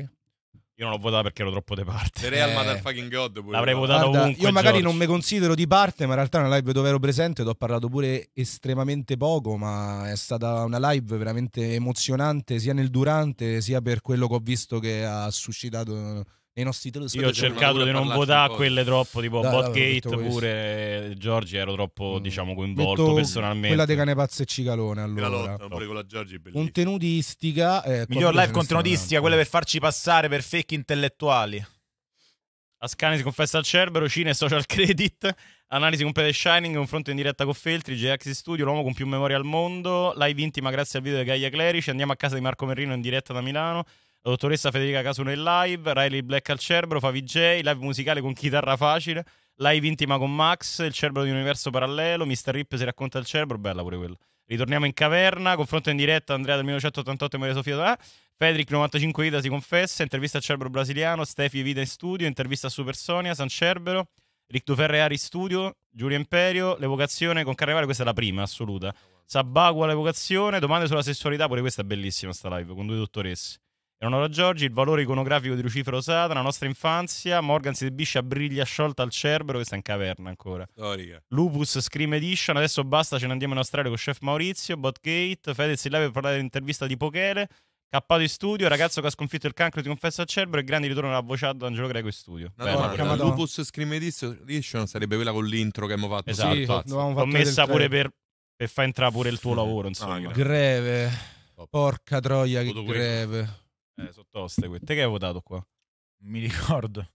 Io non l'ho votata perché ero troppo de parte. The Real eh. Motherfucking God. Pure. L'avrei votata Guarda, ovunque. Io magari George. non
mi considero di parte, ma in realtà è una live dove ero presente ed ho parlato pure estremamente poco. Ma è stata una live veramente emozionante sia nel durante sia per quello che ho visto che ha suscitato nei nostri telescopi. Io ho cercato di non votare quelle troppo, tipo da, Botgate pure
Giorgi, ero troppo, mm. diciamo, coinvolto Metto personalmente. Quella dei cane
pazzo e cicalone, allora. Calotta, pure con la Giorgi, Contenutistica. Eh, Miglior live contenutistica, quella
per farci passare per fake intellettuali.
Ascani si confessa al Cerbero, Cine e Social Credit, analisi completa di Shining, confronto in diretta con Feltri, JX Studio, l'uomo con più memoria al mondo, live intima grazie al video di Gaia Clerici, andiamo a casa di Marco Merrino in diretta da Milano, la dottoressa Federica Casuno in live, Riley Black al Cerbero, Favi J, live musicale con chitarra facile, live intima con Max, il Cerbero di un universo parallelo, Mr. Rip si racconta il Cerbero, bella pure quella. Ritorniamo in caverna, confronto in diretta Andrea del 1988 e Maria Sofia ah, Federic 95 Ida si confessa, intervista al Cerbero brasiliano, Stefi Vita in studio, intervista a Supersonia, San Cerbero, Ric Ferreari in studio, Giulio Imperio, l'evocazione con Carnevale, questa è la prima assoluta. Sabagua l'evocazione, domande sulla sessualità, pure questa è bellissima sta live con due dottoresse a Giorgi, il valore iconografico di Lucifero Satana, la nostra infanzia, Morgan si esibisce a briglia sciolta al Cerbero, che sta in caverna ancora. Storica. Lupus Scream Edition, adesso basta, ce ne andiamo in Australia con Chef Maurizio, Botgate, Fedez in live per parlare dell'intervista di Pochele, Cappato in studio, ragazzo che ha sconfitto il cancro ti confessa al Cerbero e grande ritorno alla vociata Angelo Greco in studio.
No, Lupus Scream Edition sarebbe quella con l'intro che abbiamo fatto. Esatto, sì, l'ho
messa pure
per, per far entrare pure il tuo lavoro, insomma. Ah,
greve. Porca
troia, che greve. Eh, sotto queste. Te che hai votato qua?
Mi ricordo.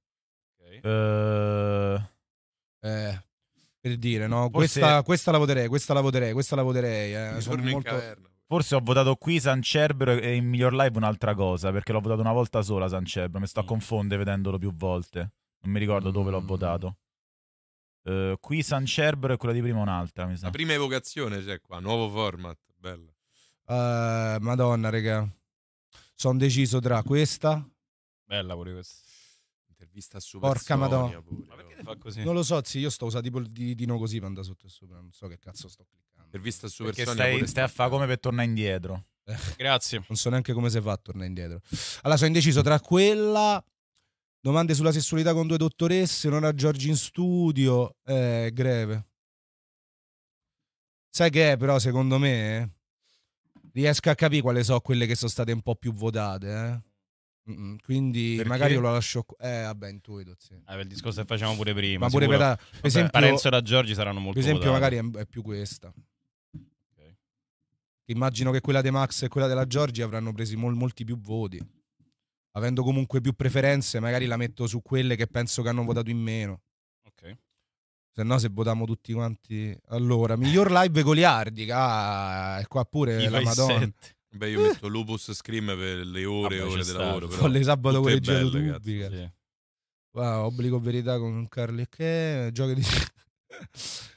Okay. Uh, eh, per dire, no? Forse... Questa, questa,
la voterei, questa la voterei, questa la voterei. Eh. Sono molto...
Forse ho votato qui San Cerbero e in miglior live un'altra cosa, perché l'ho votato una volta sola San Cerbero. Mi sto a mm. confondere vedendolo più volte. Non mi ricordo dove l'ho mm. votato. Uh, qui San Cerbero e quella di prima un'altra, mi sa. La
prima evocazione c'è qua, nuovo format, bello.
Uh, eh, Madonna, raga
sono deciso tra questa.
Bella pure questa. Intervista super
Porca madonna. Pure, oh. Ma perché fa così? Non lo so, sì, io sto usando tipo il ditino così per andare sotto e sopra. Non
so
che cazzo sto cliccando. Intervista super Perché stai, pure... stai a fa come per tornare indietro. Eh, Grazie.
Non so neanche come si fa a
tornare indietro.
Allora, sono indeciso tra quella. Domande sulla sessualità con due dottoresse, non ha Giorgi in studio, eh, greve. Sai che è però secondo me? Eh? riesco a capire quali sono quelle che sono state un po' più votate. Eh? Quindi Perché? magari lo lascio. Eh, vabbè, intuito.
Sì. Ah, il discorso che facciamo pure prima. Ma pure per, la... per esempio, Parenzo e la Giorgi saranno molto Per esempio, votate. magari
è, è, più questa. Okay. Immagino che quella di Max e quella della Giorgi avranno preso mol molti più voti. Avendo comunque più preferenze, magari la metto su quelle che penso che hanno votato in meno. Ok. Se no, se votiamo tutti quanti. Allora, miglior live Goliardi, ah, è qua pure Chi la Madonna. Set.
Beh, io eh. metto Lupus Scream per le ore e ore di lavoro. Però. Con le sabato collegiato tubica.
Sì. Wow, obbligo verità con Carli che giochi di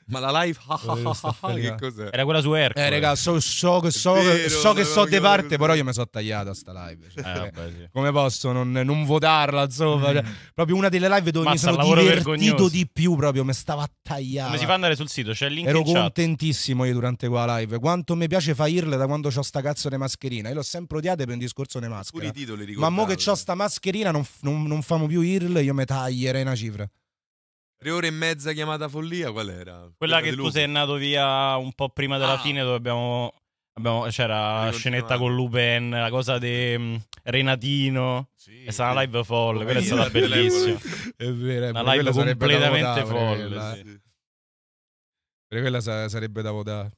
ma la live ah, ah,
ah, che cos'è? Era
quella su Hercule. Eh, raga, so, so, so, so che so di parte, però io mi sono tagliata sta
live. Cioè, eh, vabbè, cioè, sì.
Come posso non, non votarla? Insomma, cioè, mm. proprio una delle live dove Mazza, mi sono divertito vergognoso. di più. Proprio mi stava tagliando. Come si fa
andare sul sito? C'è il link. Ero
contentissimo io durante quella live. Quanto mi piace fa irle da quando ho sta cazzo di mascherina. Io l'ho sempre odiata per un discorso di maschera. Pure i titoli, Ma mo che ho sta mascherina, non, non, non famo più irle, io mi taglierei una cifra.
Tre ore e mezza chiamata follia, qual era? Quella, Quella che tu sei andato
via un po' prima della ah. fine dove abbiamo... abbiamo c'era la scenetta con Lupin, la cosa di mm, Renatino. Sì, è stata una live folle, quella è stata bellissima. è vero, è una live completamente da folle.
Quella, eh. sarebbe da votare.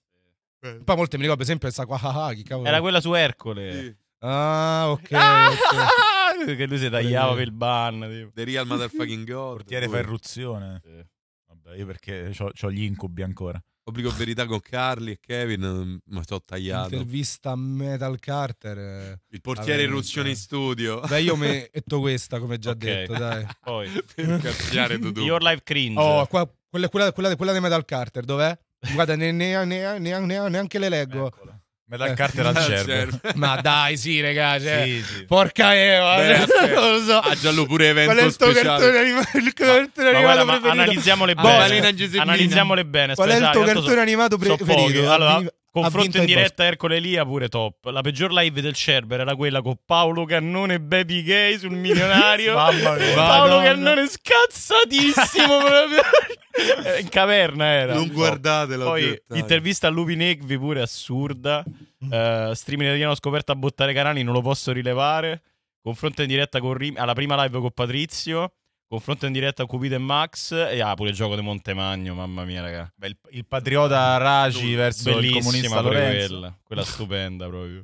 Eh. Poi molte mi ricordo, per esempio, questa qua, ah, Era quella su Ercole. Sì. Ah, ok.
Ah! okay che lui si tagliava per il ban. Tipo. The real motherfucking
god.
Portiere fa irruzione. Sì. Vabbè, io perché ho, ho gli incubi ancora. Obbligo verità con Carly e Kevin, mm, ma sto tagliato.
Intervista a Metal Carter. Eh, il portiere irruzione in studio. Beh, io metto questa, come già okay. detto, dai. Poi.
per cazziare Dudu. Your life cringe. Oh,
qua, quella, quella, quella, quella di Metal Carter, dov'è? Guarda, ne, ne, ne, neanche le leggo. Eccola. Me dà il carter al cervello. Ma dai, sì, ragazzi. sì, cioè, sì. porca Eva, Beh, non lo so. A ah, giallo pure evento Qual è il tuo cartone
animato, il analizziamole ah, bene. Analiziamole bene, Qual è il tuo cartone animato preferito? Allora, Confronto in diretta
boss. Ercole Lia pure top. La peggior live del Cerber era quella con Paolo Cannone e Baby Gay sul milionario. Mamma mia. Paolo Madonna. Cannone
scazzatissimo proprio.
Eh, in caverna era. Non guardatela. Poi intervista a Lupin Egvi pure assurda. Uh, streaming italiano scoperto a bottare canali, non lo posso rilevare. Confronto in diretta con Rim- alla prima live con Patrizio. Confronto in diretta a Cupido e Max e ah, pure il gioco di Montemagno, mamma mia, raga. Beh, il, il, patriota eh, Ragi tu, verso il comunista Lorenzo. Quella, quella stupenda proprio.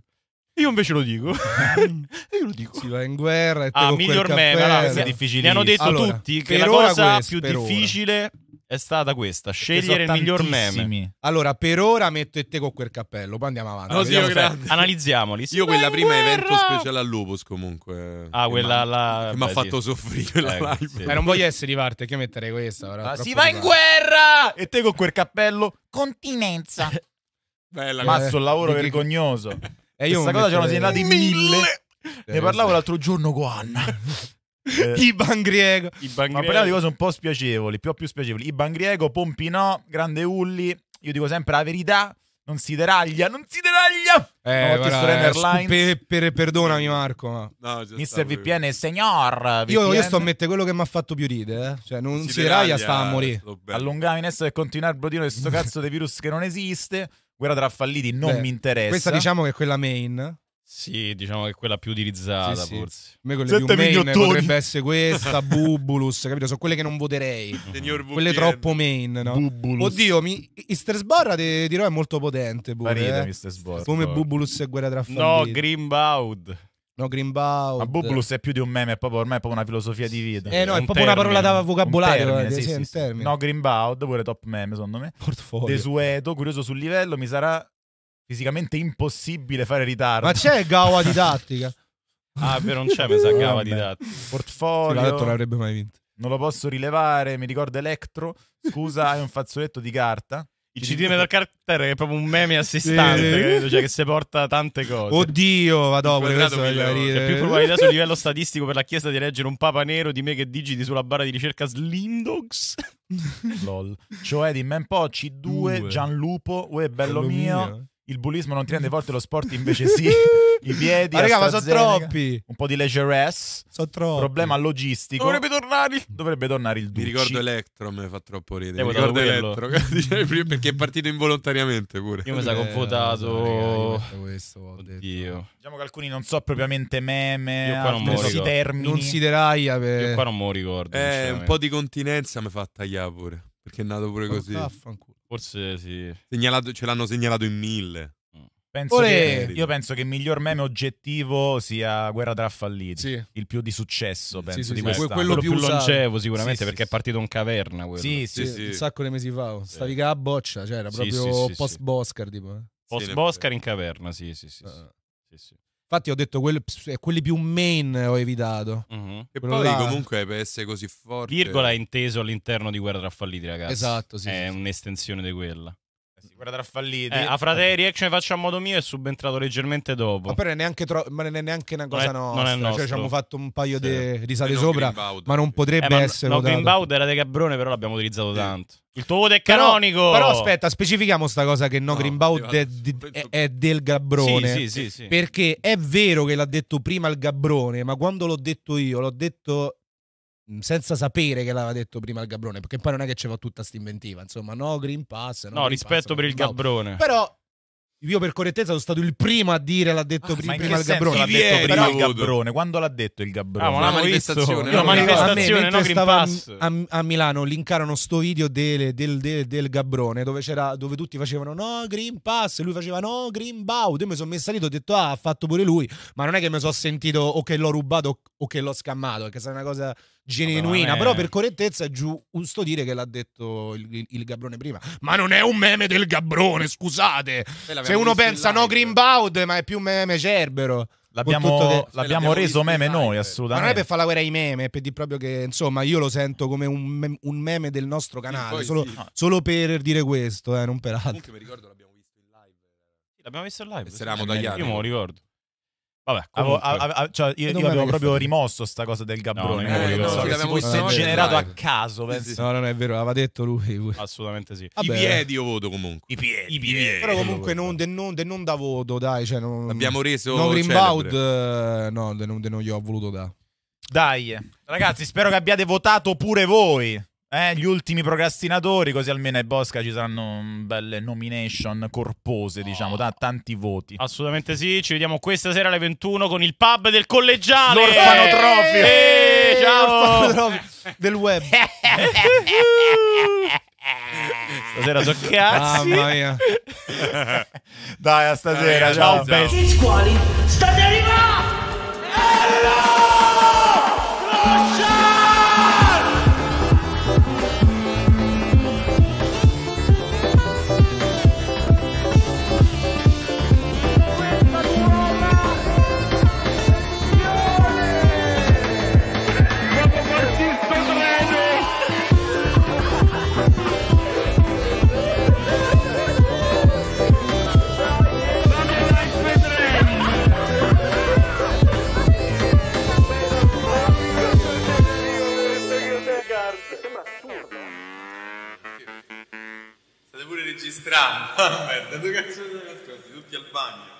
Io invece lo dico. Io lo dico. Si va in guerra e te Ah, miglior meme, allora, è difficile. Mi hanno detto allora, tutti che la cosa quest, più difficile ora
è stata questa, scegliere il miglior tantissimi.
meme.
Allora, per ora metto e te con quel cappello, poi andiamo avanti. Allora, Oddio,
analizziamoli. Io quella prima guerra! evento speciale al Lupus comunque. Ah, quella la... mi ha fatto sì. soffrire eh, la live. Sì. Ma
non voglio
essere di parte, che metterei questa
ora. Ah, si va in guerra! E te con quel cappello, continenza. Bella, Mazzo, un lavoro eh, vergognoso. E eh, io Questa cosa ci hanno segnalato in mille. mille.
Ne parlavo l'altro
giorno con Anna. Eh, Iban Griego. Iban Ma parliamo di cose un po' spiacevoli, più o più spiacevoli. Iban Griego, Pompinò, Grande Ulli. Io dico sempre la verità. Non si deraglia, non si deraglia! Eh, guarda, eh, per, per, perdonami Marco, ma... no, Mister VPN è signor VPN. Io, io, sto a mettere quello
che mi ha fatto più ridere, eh. cioè non si, si deraglia, sta a morire.
Allungavi in essere e continuare a brodino questo cazzo di virus che non esiste, guerra tra falliti non Beh, mi interessa. Questa diciamo
che è quella main.
Sì, diciamo che è quella più utilizzata sì, sì. forse. Me quelle Sette più main potrebbe essere questa,
Bubulus, capito? Sono quelle che non voterei. quelle troppo main, no? Bubulus. Oddio, mi... Easter Sborra te dirò è molto potente pure, Parita, eh? Sborra. Come Bubulus e Guerra tra No,
Grimbaud. No, Grimbaud. Ma Bubulus è più di un meme, è proprio, ormai è proprio una filosofia di vita. Eh no, è un proprio termine, una parola da vocabolario. Un termine, eh, sì, sì, sì. No, Grimbaud, pure top meme, secondo me. Portfolio. Desueto, curioso sul livello, mi sarà fisicamente impossibile fare ritardo. Ma c'è Gawa didattica? ah, beh, non c'è, mi Gawa didattica. Portfolio. Sì, detto, non mai vinto. Non lo posso rilevare, mi ricordo Electro. Scusa, hai un fazzoletto di carta. Il CD Metal
Carter è proprio un meme a sé stante, sì. cioè che si
porta tante cose.
Oddio, vado, pure questo C'è più probabilità sul livello statistico per la Chiesa di eleggere un Papa Nero di me che digiti sulla barra
di ricerca Slindox. Lol. Cioè di Manpo, C2, Gianlupo, uè bello, bello mio. mio il bullismo non ti rende forte, lo sport invece sì. I piedi, ma, raga, ma sono troppi. Un po' di leisure-ass. Sono troppi. Problema logistico. Dovrebbe tornare.
Dovrebbe tornare il Ducci. Mi ricordo Electro, mi fa troppo ridere. Mi ricordo Electro. perché è partito involontariamente pure. Io mi sono confutato. Eh, questo, Oddio. Diciamo
che alcuni non so propriamente meme. Io qua non mi ricordo. termini. Non si deraglia Io qua non mi ricordo. Eh, un po'
di continenza mi fa tagliare pure. Perché è nato pure così. Affanculo. Forse sì. Segnalato, ce l'hanno segnalato in mille. Mm. Penso che, io
penso che il miglior meme oggettivo sia Guerra tra falliti, sì. il più di successo, penso, sì, sì, di quello, quello, più, più longevo
sicuramente
perché è partito in caverna quello. Sì, sì, un
sacco di mesi fa, stavi a boccia, cioè era proprio post Boscar tipo. Eh.
Post Boscar in caverna, sì, sì, sì. Uh.
Infatti ho detto quelli, quelli più main ho evitato. Uh-huh. E poi
là... comunque per essere così forte... Virgola è inteso all'interno di Guerra tra Falliti, ragazzi. Esatto, sì. È sì, un'estensione sì. di quella guarda tra falliti. Eh, a Fratelli Reaction faccio a modo mio è subentrato leggermente dopo. Ma
però è neanche, tro- ma è neanche una cosa non è, nostra. Non
è Cioè, ci abbiamo fatto un paio sì. di risate sopra, ma non potrebbe eh, ma essere. No, Greenbaud era dei Cabrone, però l'abbiamo utilizzato tanto. Il tuo voto è canonico. Però, però aspetta,
specifichiamo sta cosa che no, no Greenbaud è, è, è, del Gabrone. Sì, sì, sì, sì, Perché è vero che l'ha detto prima il Gabrone, ma quando l'ho detto io, l'ho detto senza sapere che l'aveva detto prima il Gabrone, perché poi non è che c'era tutta inventiva, insomma, no Green Pass.
No, no green rispetto pass, per
il Gabrone.
Però io per correttezza sono stato il primo a dire l'ha detto ah, prima, prima il Gabrone. L'ha detto prima il Gabrone.
Quando l'ha detto il Gabrone? Ah, una manifestazione. Una no, manifestazione, no, stava
a, a, Milano linkarono sto video del, del, del, del Gabrone dove, dove, tutti facevano no Green Pass e lui faceva no Green Bout. Io mi sono messo lì e ho detto ah ha fatto pure lui, ma non è che mi sono sentito o che l'ho rubato o che l'ho scammato, perché se è una cosa genuina. Però per correttezza è giusto dire che l'ha detto il, il, il, Gabrone prima. Ma non è un meme del Gabrone,
scusate. Se uno pensa no
Greenbaud, ma è più meme Cerbero. L'abbiamo, che... l'abbiamo reso
meme noi, assolutamente. Ma non è
per fare la guerra ai meme, per dire proprio che, insomma, io lo sento come un, mem- un meme del nostro canale, sì, solo, sì. Ah. solo, per dire questo, eh, non per altro. Comunque mi
ricordo l'abbiamo visto in live.
L'abbiamo visto in live? Eravamo tagliati. Eh, io me lo ricordo. Vabbè,
avevo, a, a, cioè io, io avevo proprio rimosso sta cosa del Gabrone. No, eh, so che si fosse generato
a caso. Penso. No, non
è vero, l'aveva detto lui. Assolutamente sì.
Vabbè. I piedi io voto comunque. I piedi. I piedi.
Però
comunque non, de, non, de, non da voto, dai. Cioè, non, Abbiamo reso. No, Greenbaud,
eh, no, de,
non, de, non gli ho voluto da.
Dai, ragazzi, spero che abbiate votato pure voi. Eh, gli ultimi procrastinatori, così almeno ai Bosca ci saranno mm, belle nomination corpose, diciamo, da tanti voti. Assolutamente sì, ci vediamo questa sera alle 21 con il pub del collegiale. L'orfanotrofio. Eh, eh ciao. L'orfanotrofio del web. stasera so cazzi. Mamma mia. Dai, a stasera. Dai, eh, ciao, ciao. Che
scuoli state arrivando? Lo Crociate!
registrando.
Ah, dove cazzo sono nascosti? Tutti al bagno.